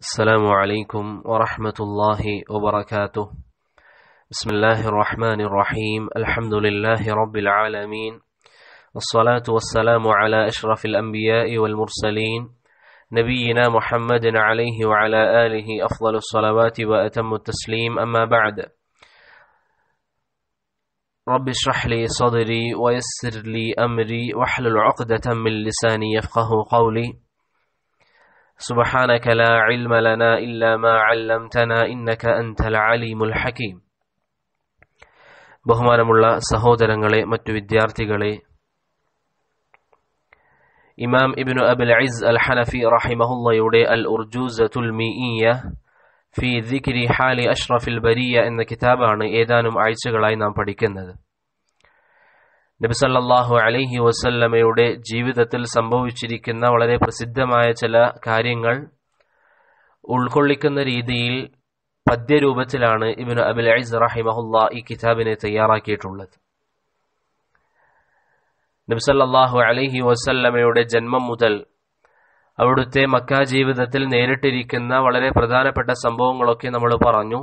السلام عليكم ورحمة الله وبركاته بسم الله الرحمن الرحيم الحمد لله رب العالمين والصلاة والسلام على أشرف الأنبياء والمرسلين نبينا محمد عليه وعلى آله أفضل الصلوات وأتم التسليم أما بعد رب اشرح لي صدري ويسر لي أمري واحلل عقدة من لساني يفقه قولي سبحانك لا علم لنا إلا ما علمتنا إنك أنت العليم الحكيം ബഹുമാനമുള്ള സഹോദരങ്ങളെ മറ്റു വിദ്യാർത്ഥികളെ ഇമാം ഇബ്നു അബുൽ ഇസ് അൽ ഹനഫി റഹിമഹുല്ലയുടെ അൽ ഉർജൂസത്തുൽ മീഇയ ഫി ദിക്രി ഹാലി അഷ്റഫിൽ ബരിയ എന്ന കിതാബാണ് ഏതാനും ആഴ്ചകളായി നാം പഠിക്കുന്നത് നബിസല്ലാഹു അലൈഹി വസല്ലമയുടെ ജീവിതത്തിൽ സംഭവിച്ചിരിക്കുന്ന വളരെ പ്രസിദ്ധമായ ചില കാര്യങ്ങൾ ഉൾക്കൊള്ളിക്കുന്ന രീതിയിൽ പദ്യരൂപത്തിലാണ് ഇബിന് അബിൽ ഐസ് റഹിമഹുല്ല ഈ കിതാബിനെ തയ്യാറാക്കിയിട്ടുള്ളത് നബിസല്ലാഹു അലഹി വസല്ലമയുടെ ജന്മം മുതൽ അവിടുത്തെ മക്ക ജീവിതത്തിൽ നേരിട്ടിരിക്കുന്ന വളരെ പ്രധാനപ്പെട്ട സംഭവങ്ങളൊക്കെ നമ്മൾ പറഞ്ഞു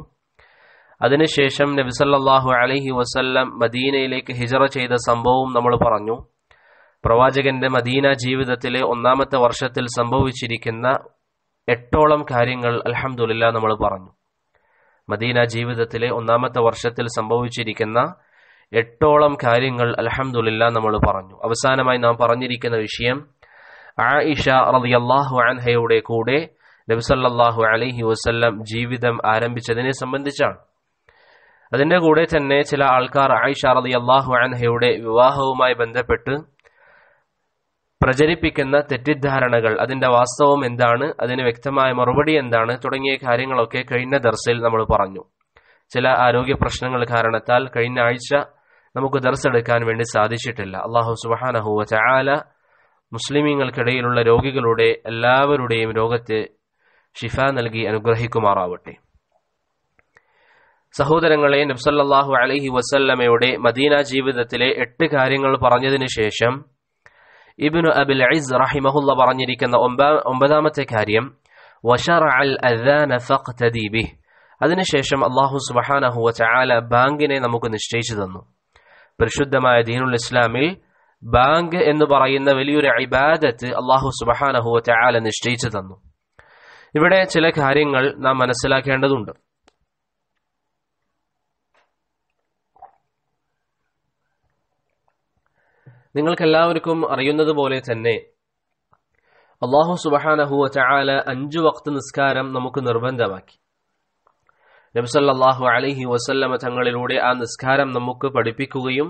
അതിനുശേഷം നബിസല്ലാഹു അലഹി വസല്ലം മദീനയിലേക്ക് ഹിജറ ചെയ്ത സംഭവവും നമ്മൾ പറഞ്ഞു പ്രവാചകന്റെ മദീന ജീവിതത്തിലെ ഒന്നാമത്തെ വർഷത്തിൽ സംഭവിച്ചിരിക്കുന്ന എട്ടോളം കാര്യങ്ങൾ അലഹമുല്ല നമ്മൾ പറഞ്ഞു മദീന ജീവിതത്തിലെ ഒന്നാമത്തെ വർഷത്തിൽ സംഭവിച്ചിരിക്കുന്ന എട്ടോളം കാര്യങ്ങൾ അലഹമുല്ല നമ്മൾ പറഞ്ഞു അവസാനമായി നാം പറഞ്ഞിരിക്കുന്ന വിഷയം ആയിഷ റളിയല്ലാഹു അൻഹയുടെ കൂടെ നബിസല്ലാഹു അലഹി വസ്ല്ലാം ജീവിതം ആരംഭിച്ചതിനെ സംബന്ധിച്ചാണ് അതിന്റെ കൂടെ തന്നെ ചില ആൾക്കാർ ആയിഷ റതി അള്ളാഹു അൻഹയുടെ വിവാഹവുമായി ബന്ധപ്പെട്ട് പ്രചരിപ്പിക്കുന്ന തെറ്റിദ്ധാരണകൾ അതിന്റെ വാസ്തവം എന്താണ് അതിന് വ്യക്തമായ മറുപടി എന്താണ് തുടങ്ങിയ കാര്യങ്ങളൊക്കെ കഴിഞ്ഞ ദർസിൽ നമ്മൾ പറഞ്ഞു ചില ആരോഗ്യ പ്രശ്നങ്ങൾ കാരണത്താൽ കഴിഞ്ഞ ആഴ്ച നമുക്ക് ദർസെടുക്കാൻ വേണ്ടി സാധിച്ചിട്ടില്ല അള്ളാഹു സുബാനഹുവ ചാല മുസ്ലിമീങ്ങൾക്കിടയിലുള്ള രോഗികളുടെ എല്ലാവരുടെയും രോഗത്തെ ഷിഫ നൽകി അനുഗ്രഹിക്കുമാറാവട്ടെ സഹോദരങ്ങളെ നബ്സല്ലാഹു അലഹി വസല്ലമയുടെ മദീന ജീവിതത്തിലെ എട്ട് കാര്യങ്ങൾ പറഞ്ഞതിനു ശേഷം ഇബ്നു അബിൽ ഐസ് റഹിമഹുല്ല പറഞ്ഞിരിക്കുന്ന ഒമ്പതാമത്തെ കാര്യം അതിനുശേഷം അള്ളാഹു സുബാനഹു വാല ബാങ്കിനെ നമുക്ക് നിശ്ചയിച്ചു തന്നു പരിശുദ്ധമായ ദീനുൽ ഇസ്ലാമിൽ ബാങ്ക് എന്ന് പറയുന്ന വലിയൊരു ഇബാദത്ത് അള്ളാഹു സുബാനഹു വാല നിശ്ചയിച്ചു തന്നു ഇവിടെ ചില കാര്യങ്ങൾ നാം മനസ്സിലാക്കേണ്ടതുണ്ട് നിങ്ങൾക്കെല്ലാവർക്കും അറിയുന്നതുപോലെ തന്നെ അള്ളാഹു സുബഹാനഹു വാല അഞ്ചു വക്ത് നിസ്കാരം നമുക്ക് നിർബന്ധമാക്കി നബ്സല്ലാഹു അലഹി വസല്ലമ തങ്ങളിലൂടെ ആ നിസ്കാരം നമുക്ക് പഠിപ്പിക്കുകയും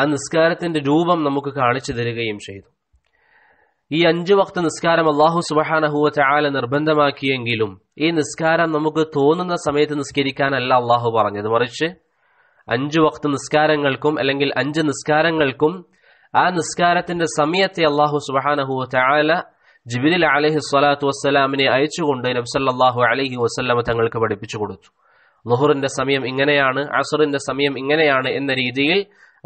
ആ നിസ്കാരത്തിന്റെ രൂപം നമുക്ക് കാണിച്ചു തരികയും ചെയ്തു ഈ അഞ്ചു വക്ത നിസ്കാരം അള്ളാഹു സുബഹാനഹുവ ചായാല നിർബന്ധമാക്കിയെങ്കിലും ഈ നിസ്കാരം നമുക്ക് തോന്നുന്ന സമയത്ത് നിസ്കരിക്കാനല്ല അള്ളാഹു പറഞ്ഞത് മറിച്ച് അഞ്ചു വക്ത നിസ്കാരങ്ങൾക്കും അല്ലെങ്കിൽ അഞ്ച് നിസ്കാരങ്ങൾക്കും ആ നിസ്കാരത്തിന്റെ സമയത്തെ അള്ളാഹു സുബാനഹു താല ജിബിലിൽ അലഹി സ്വലാത്തു വസ്സലാമിനെ അയച്ചുകൊണ്ട് നബ്സല്ലാഹു അലഹി വസ്ലമ തങ്ങൾക്ക് പഠിപ്പിച്ചു കൊടുത്തു ലുഹുറിന്റെ സമയം ഇങ്ങനെയാണ് അസറിന്റെ സമയം ഇങ്ങനെയാണ് എന്ന രീതിയിൽ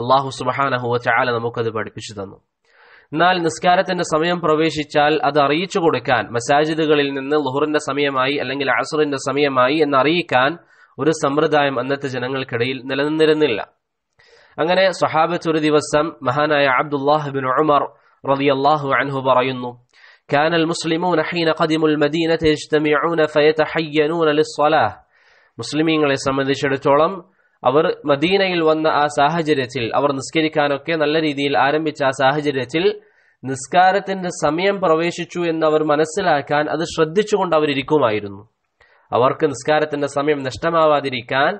അള്ളാഹു സുബാനഹു ചാല നമുക്കത് പഠിപ്പിച്ചു തന്നു എന്നാൽ നിസ്കാരത്തിന്റെ സമയം പ്രവേശിച്ചാൽ അത് അറിയിച്ചു കൊടുക്കാൻ മസാജിദുകളിൽ നിന്ന് ലുഹുറിന്റെ സമയമായി അല്ലെങ്കിൽ അസറിന്റെ സമയമായി എന്ന് അറിയിക്കാൻ ഒരു സമ്പ്രദായം അന്നത്തെ ജനങ്ങൾക്കിടയിൽ നിലനിന്നിരുന്നില്ല അങ്ങനെ സഹാബത്ത് ഒരു ദിവസം മഹാനായ അബ്ദുല്ലാഹിബിൻ ഉമർ റളിയല്ലാഹു അൻഹു പറയുന്നു كان المسلمون حين قدموا المدينة يجتمعون فيتحينون للصلاة മുസ്ലിമീങ്ങളെ സംബന്ധിച്ചിടത്തോളം അവർ മദീനയിൽ വന്ന ആ സാഹചര്യത്തിൽ അവർ നിസ്കരിക്കാനൊക്കെ നല്ല രീതിയിൽ ആരംഭിച്ച ആ സാഹചര്യത്തിൽ നിസ്കാരത്തിന്റെ സമയം പ്രവേശിച്ചു എന്ന് അവർ മനസ്സിലാക്കാൻ അത് ശ്രദ്ധിച്ചുകൊണ്ട് അവരിക്കുമായിരുന്നു അവർക്ക് നിസ്കാരത്തിന്റെ സമയം നഷ്ടമാവാതിരിക്കാൻ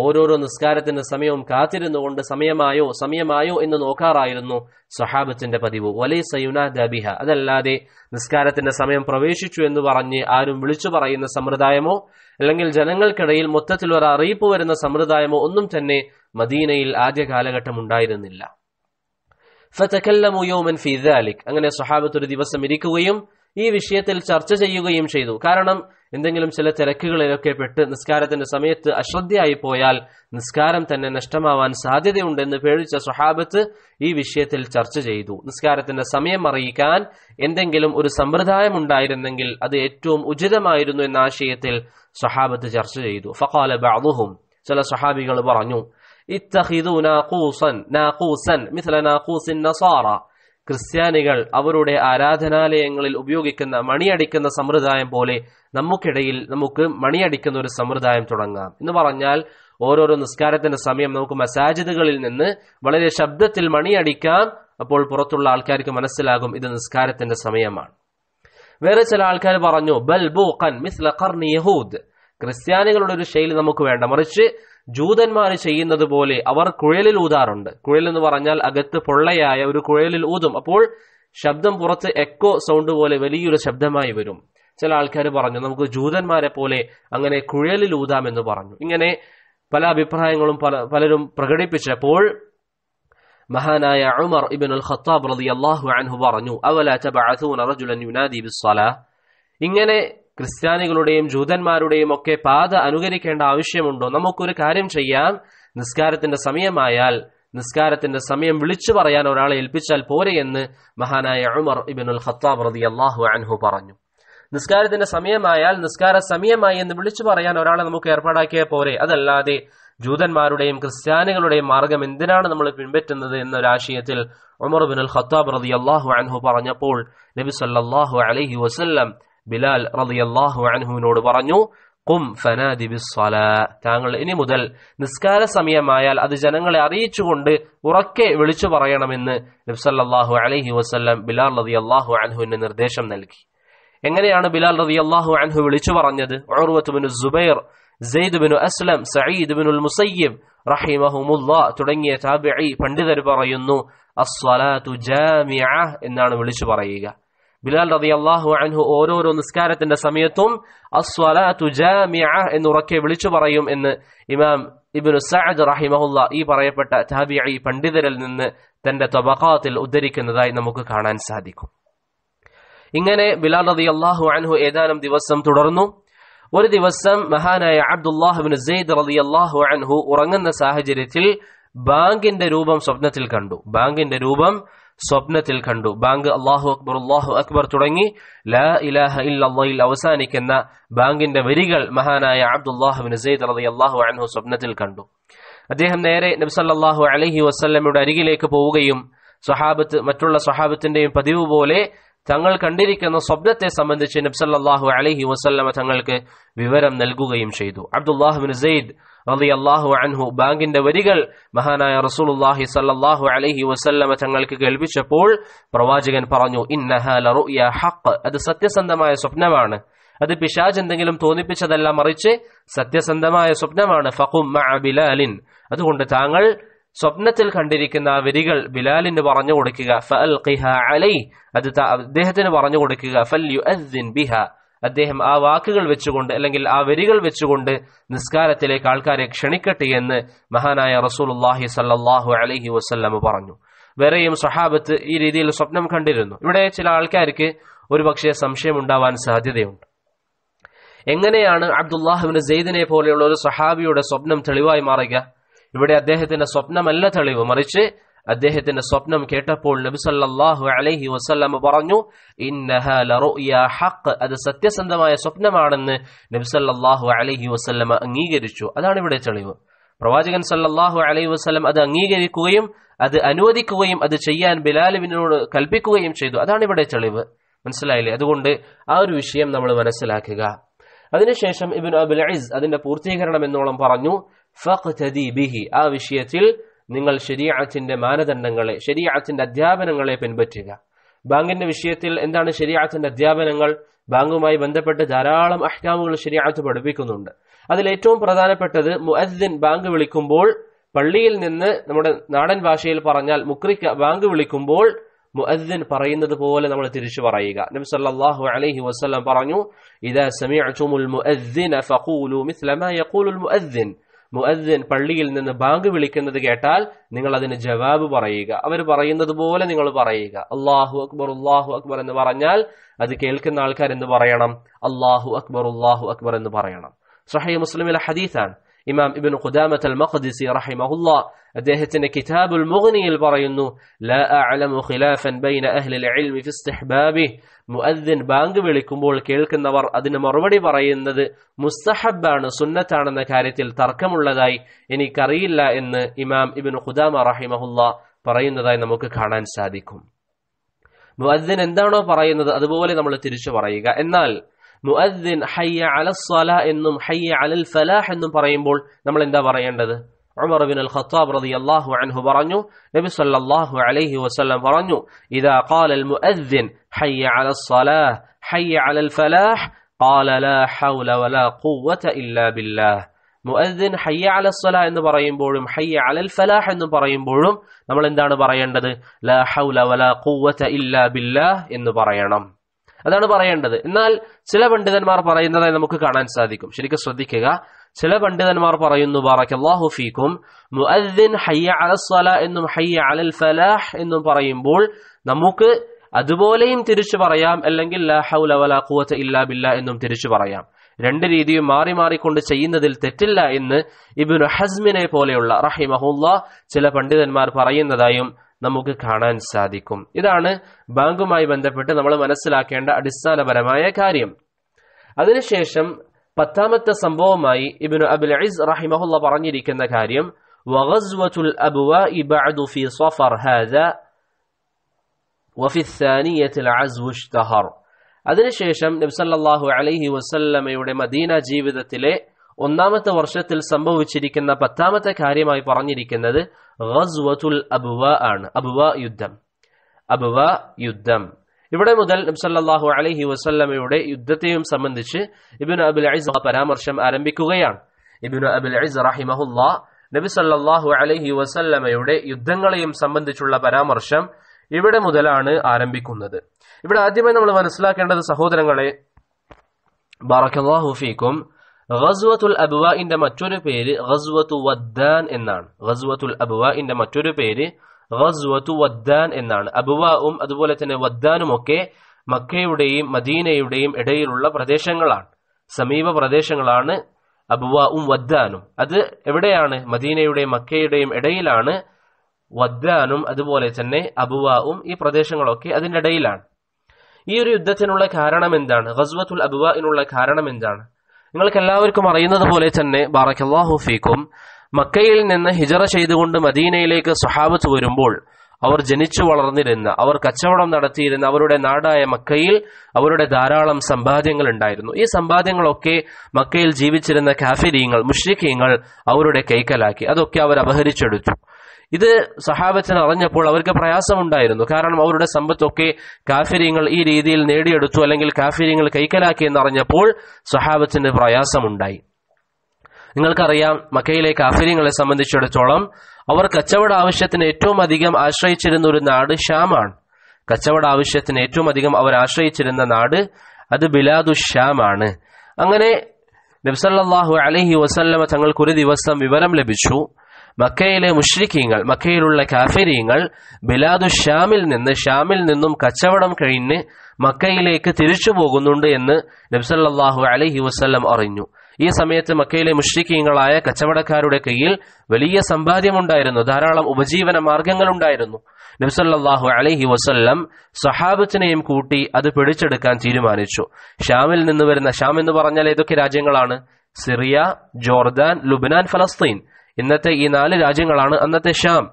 ഓരോരോ നിസ്കാരത്തിന്റെ സമയവും കാത്തിരുന്നുകൊണ്ട് സമയമായോ സമയമായോ എന്ന് നോക്കാറായിരുന്നു സഹാബത്തിന്റെ പതിവ് വലൈ സയുന ദബിഹ അതല്ലാതെ നിസ്കാരത്തിന്റെ സമയം പ്രവേശിച്ചു എന്ന് പറഞ്ഞ് ആരും വിളിച്ചു പറയുന്ന സമ്പ്രദായമോ അല്ലെങ്കിൽ ജനങ്ങൾക്കിടയിൽ മൊത്തത്തിൽ ഒരു അറിയിപ്പ് വരുന്ന സമ്പ്രദായമോ ഒന്നും തന്നെ മദീനയിൽ ആദ്യ കാലഘട്ടം ഉണ്ടായിരുന്നില്ല അങ്ങനെ സഹാബത്ത് ഒരു ദിവസം ഇരിക്കുകയും ഈ വിഷയത്തിൽ ചർച്ച ചെയ്യുകയും ചെയ്തു കാരണം എന്തെങ്കിലും ചില തിരക്കുകളിലൊക്കെ പെട്ട് നിസ്കാരത്തിന്റെ സമയത്ത് അശ്രദ്ധയായി പോയാൽ നിസ്കാരം തന്നെ നഷ്ടമാവാൻ സാധ്യതയുണ്ടെന്ന് പേടിച്ച സ്വഹാബത്ത് ഈ വിഷയത്തിൽ ചർച്ച ചെയ്തു നിസ്കാരത്തിന്റെ സമയം അറിയിക്കാൻ എന്തെങ്കിലും ഒരു സമ്പ്രദായം ഉണ്ടായിരുന്നെങ്കിൽ അത് ഏറ്റവും ഉചിതമായിരുന്നു എന്ന ആശയത്തിൽ സ്വഹാബത്ത് ചർച്ച ചെയ്തു ഫഖാല ബാദുഹും ചില സ്വഹാബികൾ പറഞ്ഞു ഇത്തഹിദു നാഖൂസൻ നാഖൂസൻ മിഥല നാഖൂസിൻ നസാറ ക്രിസ്ത്യാനികൾ അവരുടെ ആരാധനാലയങ്ങളിൽ ഉപയോഗിക്കുന്ന മണിയടിക്കുന്ന സമ്പ്രദായം പോലെ നമുക്കിടയിൽ നമുക്ക് മണിയടിക്കുന്ന ഒരു സമ്പ്രദായം തുടങ്ങാം എന്ന് പറഞ്ഞാൽ ഓരോരോ നിസ്കാരത്തിന്റെ സമയം നമുക്ക് മസാജിദുകളിൽ നിന്ന് വളരെ ശബ്ദത്തിൽ മണിയടിക്കാം അപ്പോൾ പുറത്തുള്ള ആൾക്കാർക്ക് മനസ്സിലാകും ഇത് നിസ്കാരത്തിന്റെ സമയമാണ് വേറെ ചില ആൾക്കാർ പറഞ്ഞു ബൽബു ബൂഖൻ മിസ് യഹൂദ് ക്രിസ്ത്യാനികളുടെ ഒരു ശൈലി നമുക്ക് വേണ്ട മറിച്ച് ജൂതന്മാർ ചെയ്യുന്നത് പോലെ അവർ കുഴലിൽ ഊതാറുണ്ട് കുഴൽ എന്ന് പറഞ്ഞാൽ അകത്ത് പൊള്ളയായ ഒരു കുഴലിൽ ഊതും അപ്പോൾ ശബ്ദം പുറത്ത് എക്കോ സൗണ്ട് പോലെ വലിയൊരു ശബ്ദമായി വരും ചില ആൾക്കാർ പറഞ്ഞു നമുക്ക് ജൂതന്മാരെ പോലെ അങ്ങനെ കുഴലിൽ എന്ന് പറഞ്ഞു ഇങ്ങനെ പല അഭിപ്രായങ്ങളും പല പലരും പ്രകടിപ്പിച്ചപ്പോൾ മഹാനായ ഉമർ ഇബിൻ അൽ ഖത്താബ് റളിയല്ലാഹു അൻഹു പറഞ്ഞു അവല റജുലൻ യുനാദി ഇങ്ങനെ ക്രിസ്ത്യാനികളുടെയും ജൂതന്മാരുടെയും ഒക്കെ പാത അനുകരിക്കേണ്ട ആവശ്യമുണ്ടോ നമുക്കൊരു കാര്യം ചെയ്യാം നിസ്കാരത്തിന്റെ സമയമായാൽ നിസ്കാരത്തിന്റെ സമയം വിളിച്ചു പറയാൻ ഒരാളെ ഏൽപ്പിച്ചാൽ പോരെ എന്ന് മഹാനായ ഉമർ ഉൽ ഖത്താബ് റതി അള്ളാഹു അൻഹു പറഞ്ഞു നിസ്കാരത്തിന്റെ സമയമായാൽ നിസ്കാര സമയമായി എന്ന് വിളിച്ചു പറയാൻ ഒരാളെ നമുക്ക് ഏർപ്പാടാക്കിയാൽ പോരെ അതല്ലാതെ ജൂതന്മാരുടെയും ക്രിസ്ത്യാനികളുടെയും മാർഗം എന്തിനാണ് നമ്മൾ പിൻപറ്റുന്നത് എന്നൊരാശയത്തിൽ ഉമർ ബിൻ അൽ ഖത്താബ് റതി അള്ളാഹു അൻഹു പറഞ്ഞപ്പോൾ നബി സല്ലാഹു അലഹി വസ്ല്ലം ബിലാൽ റളിയല്ലാഹു അൻഹുവിനോട് പറഞ്ഞു കും ഫനാദി ബിസ്വല താങ്കൾ ഇനി മുതൽ നിസ്കാര സമയമായാൽ അത് ജനങ്ങളെ അറിയിച്ചുകൊണ്ട് ഉറക്കെ വിളിച്ചു പറയണമെന്ന് നബ്സല്ലാഹു അലഹി വസ്ല്ലം ബിലാൽ റതി അള്ളാഹു അൻഹുവിന് നിർദ്ദേശം നൽകി എങ്ങനെയാണ് ബിലാൽ റതി അള്ളാഹു അൻഹു വിളിച്ചു പറഞ്ഞത് ഓർവത്തുബിനു ജുബൈർ സെയ്ദ് ബിനു അസ്ലം സയ്യിദ് ബിനുൽ മുസയ്യിബ് റഹിമഹുമുല്ല തുടങ്ങിയ താബിഇ പണ്ഡിതർ പറയുന്നു അസ്വലാത്തു ജാമിഅ എന്നാണ് വിളിച്ചു പറയുക ബിലാൽ റതി അള്ളാഹു അൻഹു ഓരോരോ നിസ്കാരത്തിന്റെ സമയത്തും അസ്വലാത്തു എന്ന് എന്നുറക്കെ വിളിച്ചു പറയും എന്ന് ഇമാം ഇബിനു സഅദ് റഹിമഹുല്ല ഈ പറയപ്പെട്ട താബിഇ പണ്ഡിതരിൽ നിന്ന് തന്റെ തബഖാത്തിൽ ഉദ്ധരിക്കുന്നതായി നമുക്ക് കാണാൻ സാധിക്കും ഇങ്ങനെ ബിലാൽ റതി അള്ളാഹു അൻഹു ഏതാനും ദിവസം തുടർന്നു ഒരു ദിവസം മഹാനായ അബ്ദുല്ലാഹുബിൻ സെയ്ദ് റതി അള്ളാഹു അൻഹു ഉറങ്ങുന്ന സാഹചര്യത്തിൽ ബാങ്കിന്റെ രൂപം സ്വപ്നത്തിൽ കണ്ടു ബാങ്കിന്റെ രൂപം സ്വപ്നത്തിൽ കണ്ടു ബാങ്ക് അള്ളാഹു അക്ബർ അള്ളാഹു അക്ബർ തുടങ്ങി ലാ ഇലാഹ ഇല്ലയിൽ അവസാനിക്കുന്ന ബാങ്കിന്റെ വരികൾ മഹാനായ അബ്ദുല്ലാഹുബിൻ സെയ്ദ് അലി അള്ളാഹു അൻഹു സ്വപ്നത്തിൽ കണ്ടു അദ്ദേഹം നേരെ നബ്സല്ലാഹു അലഹി വസ്ല്ലമയുടെ അരികിലേക്ക് പോവുകയും സ്വഹാബത്ത് മറ്റുള്ള സ്വഹാബത്തിന്റെയും പതിവ് പോലെ തങ്ങൾ കണ്ടിരിക്കുന്ന സ്വപ്നത്തെ സംബന്ധിച്ച് നബ്സല്ലാഹു അലഹി വസ്ല്ലമ തങ്ങൾക്ക് വിവരം നൽകുകയും ചെയ്തു അബ്ദുല്ലാഹുബിൻ സെയ്ദ് റളിയല്ലാഹു അൻഹു ബാങ്കിന്റെ വരികൾ മഹാനായ റസൂലുള്ളാഹി സല്ലല്ലാഹു അലൈഹി വസല്ലമ തങ്ങൾക്ക് കേൾപ്പിച്ചപ്പോൾ പ്രവാചകൻ പറഞ്ഞു ഇന്നഹ ലറുയ അത് സത്യസന്ധമായ സ്വപ്നമാണ് അത് പിശാജ് എന്തെങ്കിലും തോന്നിപ്പിച്ചതല്ല മറിച്ച് സത്യസന്ധമായ സ്വപ്നമാണ് ഫഖും ബിലാലിൻ അതുകൊണ്ട് താങ്കൾ സ്വപ്നത്തിൽ കണ്ടിരിക്കുന്ന വരികൾ ബിലാലിന് പറഞ്ഞു കൊടുക്കുക ഫൽ അലൈ അത് അദ്ദേഹത്തിന് പറഞ്ഞു കൊടുക്കുക ഫൽ യു ബിഹ അദ്ദേഹം ആ വാക്കുകൾ വെച്ചുകൊണ്ട് അല്ലെങ്കിൽ ആ വരികൾ വെച്ചുകൊണ്ട് നിസ്കാരത്തിലേക്ക് ആൾക്കാരെ ക്ഷണിക്കട്ടെ എന്ന് മഹാനായ റസൂലുല്ലാഹി സല്ലാഹു അലഹി വസ്ല്ലാം പറഞ്ഞു വേറെയും സഹാബത്ത് ഈ രീതിയിൽ സ്വപ്നം കണ്ടിരുന്നു ഇവിടെ ചില ആൾക്കാർക്ക് ഒരുപക്ഷെ സംശയം ഉണ്ടാവാൻ സാധ്യതയുണ്ട് എങ്ങനെയാണ് അബ്ദുല്ലാഹുബിന് സെയ്ദിനെ പോലെയുള്ള ഒരു സഹാബിയുടെ സ്വപ്നം തെളിവായി മാറുക ഇവിടെ അദ്ദേഹത്തിന്റെ സ്വപ്നമല്ല തെളിവ് മറിച്ച് അദ്ദേഹത്തിന്റെ സ്വപ്നം കേട്ടപ്പോൾ നബിസല്ലാഹു അലൈഹി വസ്ല്ലാം പറഞ്ഞു ഹഖ് അത് സത്യസന്ധമായ സ്വപ്നമാണെന്ന് നബിസല്ലാഹു അലൈഹി വസ്ല്ലമ അംഗീകരിച്ചു അതാണ് ഇവിടെ തെളിവ് പ്രവാചകൻ സല്ലാഹു അലൈഹി വസ്ലം അത് അംഗീകരിക്കുകയും അത് അനുവദിക്കുകയും അത് ചെയ്യാൻ ബിലാലിവിനോട് കൽപ്പിക്കുകയും ചെയ്തു അതാണ് ഇവിടെ തെളിവ് മനസ്സിലായില്ലേ അതുകൊണ്ട് ആ ഒരു വിഷയം നമ്മൾ മനസ്സിലാക്കുക അതിനുശേഷം ഇബിൻ അബുൽ അതിന്റെ പൂർത്തീകരണം എന്നോളം പറഞ്ഞു ബിഹി ആ വിഷയത്തിൽ നിങ്ങൾ ശരിയാത്തിന്റെ മാനദണ്ഡങ്ങളെ ശരിയാത്തിന്റെ അധ്യാപനങ്ങളെ പിൻപറ്റുക ബാങ്കിന്റെ വിഷയത്തിൽ എന്താണ് ശരിയാത്തിന്റെ അധ്യാപനങ്ങൾ ബാങ്കുമായി ബന്ധപ്പെട്ട് ധാരാളം അഹ്കാമുകൾ ശരിയാത്ത് പഠിപ്പിക്കുന്നുണ്ട് അതിൽ ഏറ്റവും പ്രധാനപ്പെട്ടത് മുഅദ്ദിൻ ബാങ്ക് വിളിക്കുമ്പോൾ പള്ളിയിൽ നിന്ന് നമ്മുടെ നാടൻ ഭാഷയിൽ പറഞ്ഞാൽ മുക്രിക്ക ബാങ്ക് വിളിക്കുമ്പോൾ മുഅദ്ദിൻ പറയുന്നത് പോലെ നമ്മൾ തിരിച്ചു പറയുക നബി സല്ലല്ലാഹു അലൈഹി വസല്ലം പറഞ്ഞു ഇദാ സമിഅതുമുൽ മുഅദ്ദിന ഫഖൂലു മിസ്ല മാ യഖൂലുൽ മുഅദ്ദിൻ മുഅദ്ദിൻ പള്ളിയിൽ നിന്ന് ബാങ്ക് വിളിക്കുന്നത് കേട്ടാൽ നിങ്ങൾ അതിന് ജവാബ് പറയുക അവർ പറയുന്നത് പോലെ നിങ്ങൾ പറയുക അള്ളാഹു അക്ബർ അള്ളാഹു അക്ബർ എന്ന് പറഞ്ഞാൽ അത് കേൾക്കുന്ന ആൾക്കാർ എന്ന് പറയണം അള്ളാഹു അക്ബർ അള്ളാഹു അക്ബർ എന്ന് പറയണം സഹയ മുസ്ലിമിലെ ഹദീസാണ് ഇമാം ഇബിൻ ഖുദാമത്ത് മഖ്ദിസി റഹിമഹുല്ല അദ്ദേഹത്തിന്റെ കിതാബുൽ മുഗ്നിയിൽ പറയുന്നു ലാ അഅലമു ഖിലാഫൻ ബൈന അഹ്ലിൽ ഇൽമി ഫി ഇസ്തിഹ്ബാബി മുഅദ്ദിൻ ബാങ്ക് വിളിക്കുമ്പോൾ കേൾക്കുന്നവർ അതിന് മറുപടി പറയുന്നത് മുസ്തഹബാണ് സുന്നത്താണെന്ന കാര്യത്തിൽ തർക്കമുള്ളതായി എനിക്കറിയില്ല എന്ന് ഇമാം ഇബിൻ ഖുദാമ റഹിമഹുല്ല പറയുന്നതായി നമുക്ക് കാണാൻ സാധിക്കും മുഅദ്ദിൻ എന്താണോ പറയുന്നത് അതുപോലെ നമ്മൾ തിരിച്ചു പറയുക എന്നാൽ مؤذن حي على الصلاة എന്നും حي على الفلاح എന്നും പറയുമ്പോൾ നമ്മൾ എന്താ പറയേണ്ടത് عمر بن الخطاب رضي الله عنه برنو نبي صلى الله عليه وسلم برنو إذا قال المؤذن حي على الصلاة حي على الفلاح قال لا حول ولا قوة إلا بالله مؤذن حي على الصلاة إن برين بولم حي على الفلاح إن برين بولم نمال إن دان برين لا حول ولا قوة إلا بالله إن برينم അതാണ് പറയേണ്ടത് എന്നാൽ ചില പണ്ഡിതന്മാർ പറയുന്നതായി നമുക്ക് കാണാൻ സാധിക്കും ശരിക്കും ശ്രദ്ധിക്കുക ചില പണ്ഡിതന്മാർ പറയുന്നു ബാറക്കല്ലാഹു ഫീക്കും മുഅദ്ദിൻ ഹയ്യ എന്നും ഹയ്യ അലൽ ഫലാഹ് എന്നും പറയുമ്പോൾ നമുക്ക് അതുപോലെയും തിരിച്ചു പറയാം അല്ലെങ്കിൽ ലാ ഹൗല വലാ ഖുവത ഇല്ലാ ബില്ല എന്നും തിരിച്ചു പറയാം രണ്ട് രീതിയും മാറി മാറിക്കൊണ്ട് ചെയ്യുന്നതിൽ തെറ്റില്ല എന്ന് ഇബിനു ഹസ്മിനെ പോലെയുള്ള റഹിമഹുല്ല ചില പണ്ഡിതന്മാർ പറയുന്നതായും നമുക്ക് കാണാൻ സാധിക്കും ഇതാണ് ബാങ്കുമായി ബന്ധപ്പെട്ട് നമ്മൾ മനസ്സിലാക്കേണ്ട അടിസ്ഥാനപരമായ കാര്യം അതിനുശേഷം പത്താമത്തെ സംഭവമായി ഇബിനു അബുൽ അയിസ് റഹിമഹുല്ല പറഞ്ഞിരിക്കുന്ന കാര്യം വഗസ്വത്തുൽ അബുവ ഇബഅദു ഫി സഫർ ഹാദ وفي الثانيه العزو اشتهر അതിനുശേഷം നബ്സല്ലാഹു അലൈഹി വസല്ലമയുടെ മദീന ജീവിതത്തിലെ ഒന്നാമത്തെ വർഷത്തിൽ സംഭവിച്ചിരിക്കുന്ന പത്താമത്തെ കാര്യമായി പറഞ്ഞിരിക്കുന്നത് ഗസ്വത്തുൽ അബുവ ആണ് അബുവ യുദ്ധം അബുവ യുദ്ധം ഇവിടെ മുതൽ നബ്സല്ലാഹു അലഹി വസല്ലമയുടെ യുദ്ധത്തെയും സംബന്ധിച്ച് ഇബിൻ അബുൽ ഐസ് പരാമർശം ആരംഭിക്കുകയാണ് ഇബിൻ അബുൽ ഐസ് റഹിമഹുല്ല നബി സല്ലാഹു അലഹി വസല്ലമയുടെ യുദ്ധങ്ങളെയും സംബന്ധിച്ചുള്ള പരാമർശം ഇവിടെ മുതലാണ് ആരംഭിക്കുന്നത് ഇവിടെ ആദ്യമായി നമ്മൾ മനസ്സിലാക്കേണ്ടത് സഹോദരങ്ങളെ ബറക്കല്ലാഹു ഫീക്കും ഗസ്വത്തുൽ അബുവാഇന്റെ മറ്റൊരു പേര് ഗസ്വത്തു വദ്ദാൻ എന്നാണ് ഗസ്വത്തുൽ അബുവാഇന്റെ മറ്റൊരു പേര് ഗസ്വത്തു വദ്ദാൻ എന്നാണ് അബുവാവും അതുപോലെ തന്നെ ഒക്കെ മക്കയുടെയും മദീനയുടെയും ഇടയിലുള്ള പ്രദേശങ്ങളാണ് സമീപ പ്രദേശങ്ങളാണ് അബുവാവും വദ്ദാനും അത് എവിടെയാണ് മദീനയുടെയും മക്കയുടെയും ഇടയിലാണ് വദ്ദാനും അതുപോലെ തന്നെ അബുവാവും ഈ പ്രദേശങ്ങളൊക്കെ അതിനിടയിലാണ് ഈ ഒരു യുദ്ധത്തിനുള്ള കാരണം എന്താണ് ഗസ്വത്തുൽ അബുവാനുള്ള കാരണം എന്താണ് നിങ്ങൾക്ക് എല്ലാവർക്കും അറിയുന്നത് പോലെ തന്നെ ബാറക്കല്ലാഹു ഫീക്കും മക്കയിൽ നിന്ന് ഹിജറ ചെയ്തുകൊണ്ട് മദീനയിലേക്ക് സ്വഹാബത്ത് വരുമ്പോൾ അവർ ജനിച്ചു വളർന്നിരുന്ന അവർ കച്ചവടം നടത്തിയിരുന്ന അവരുടെ നാടായ മക്കയിൽ അവരുടെ ധാരാളം സമ്പാദ്യങ്ങൾ ഉണ്ടായിരുന്നു ഈ സമ്പാദ്യങ്ങളൊക്കെ മക്കയിൽ ജീവിച്ചിരുന്ന കാഫിരീങ്ങൾ മുഷ്രിഖീങ്ങൾ അവരുടെ കൈക്കലാക്കി അതൊക്കെ അവർ അപഹരിച്ചെടുത്തു ഇത് സഹാബത്തിന് അറിഞ്ഞപ്പോൾ അവർക്ക് പ്രയാസമുണ്ടായിരുന്നു കാരണം അവരുടെ സമ്പത്തൊക്കെ കാഫര്യങ്ങൾ ഈ രീതിയിൽ നേടിയെടുത്തു അല്ലെങ്കിൽ കാഫര്യങ്ങൾ കൈക്കലാക്കി എന്നറിഞ്ഞപ്പോൾ സഹാബത്തിന് പ്രയാസമുണ്ടായി നിങ്ങൾക്കറിയാം മക്കയിലെ കാഫര്യങ്ങളെ സംബന്ധിച്ചിടത്തോളം അവർ കച്ചവട ആവശ്യത്തിന് ഏറ്റവും അധികം ആശ്രയിച്ചിരുന്ന ഒരു നാട് ഷ്യാമാണ് കച്ചവട ആവശ്യത്തിന് ഏറ്റവും അധികം അവർ ആശ്രയിച്ചിരുന്ന നാട് അത് ബിലാദു ഷ്യാമാണ് അങ്ങനെ നബ്സല്ലാഹു അലഹി വസല്ലമ തങ്ങൾക്കൊരു ദിവസം വിവരം ലഭിച്ചു മക്കയിലെ മുഷ്രിഖീങ്ങൾ മക്കയിലുള്ള കാഫരീങ്ങൾ ബിലാദു ഷ്യാമിൽ നിന്ന് ഷ്യാമിൽ നിന്നും കച്ചവടം കഴിഞ്ഞ് മക്കയിലേക്ക് തിരിച്ചു പോകുന്നുണ്ട് എന്ന് നബ്സല്ലാഹു അലഹി വസ്ല്ലം അറിഞ്ഞു ഈ സമയത്ത് മക്കയിലെ മുഷ്രിഖീങ്ങളായ കച്ചവടക്കാരുടെ കയ്യിൽ വലിയ സമ്പാദ്യമുണ്ടായിരുന്നു ധാരാളം ഉപജീവന മാർഗങ്ങളുണ്ടായിരുന്നു നബ്സല്ലാഹു അലഹി വസ്ല്ലം സഹാബത്തിനെയും കൂട്ടി അത് പിടിച്ചെടുക്കാൻ തീരുമാനിച്ചു ഷ്യാമിൽ നിന്ന് വരുന്ന ഷ്യാം എന്ന് പറഞ്ഞാൽ ഏതൊക്കെ രാജ്യങ്ങളാണ് സിറിയ ജോർദാൻ ലുബ്നാൻ ഫലസ്തീൻ ഇന്നത്തെ ഈ നാല് രാജ്യങ്ങളാണ് അന്നത്തെ ഷാം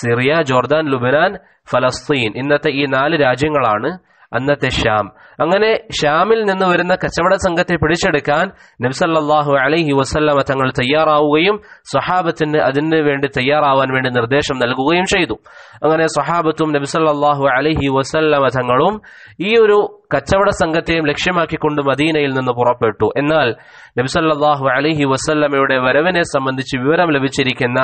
സിറിയ ജോർദാൻ ലുബനാൻ ഫലസ്തീൻ ഇന്നത്തെ ഈ നാല് രാജ്യങ്ങളാണ് അന്നത്തെ ഷ്യാം അങ്ങനെ ഷ്യാമിൽ നിന്ന് വരുന്ന കച്ചവട സംഘത്തെ പിടിച്ചെടുക്കാൻ നബ്സല്ലാഹു അലഹി വസ്ല്ലമ തങ്ങൾ തയ്യാറാവുകയും സ്വഹാബത്തിന് അതിന് വേണ്ടി തയ്യാറാവാൻ വേണ്ടി നിർദ്ദേശം നൽകുകയും ചെയ്തു അങ്ങനെ സ്വഹാബത്തും നബ്സല്ലാഹു അലഹി വസ്ല്ലമ തങ്ങളും ഈ ഒരു കച്ചവട സംഘത്തെയും ലക്ഷ്യമാക്കിക്കൊണ്ട് മദീനയിൽ നിന്ന് പുറപ്പെട്ടു എന്നാൽ നബ്സല്ലാഹു അലഹി വസ്ല്ലമയുടെ വരവിനെ സംബന്ധിച്ച് വിവരം ലഭിച്ചിരിക്കുന്ന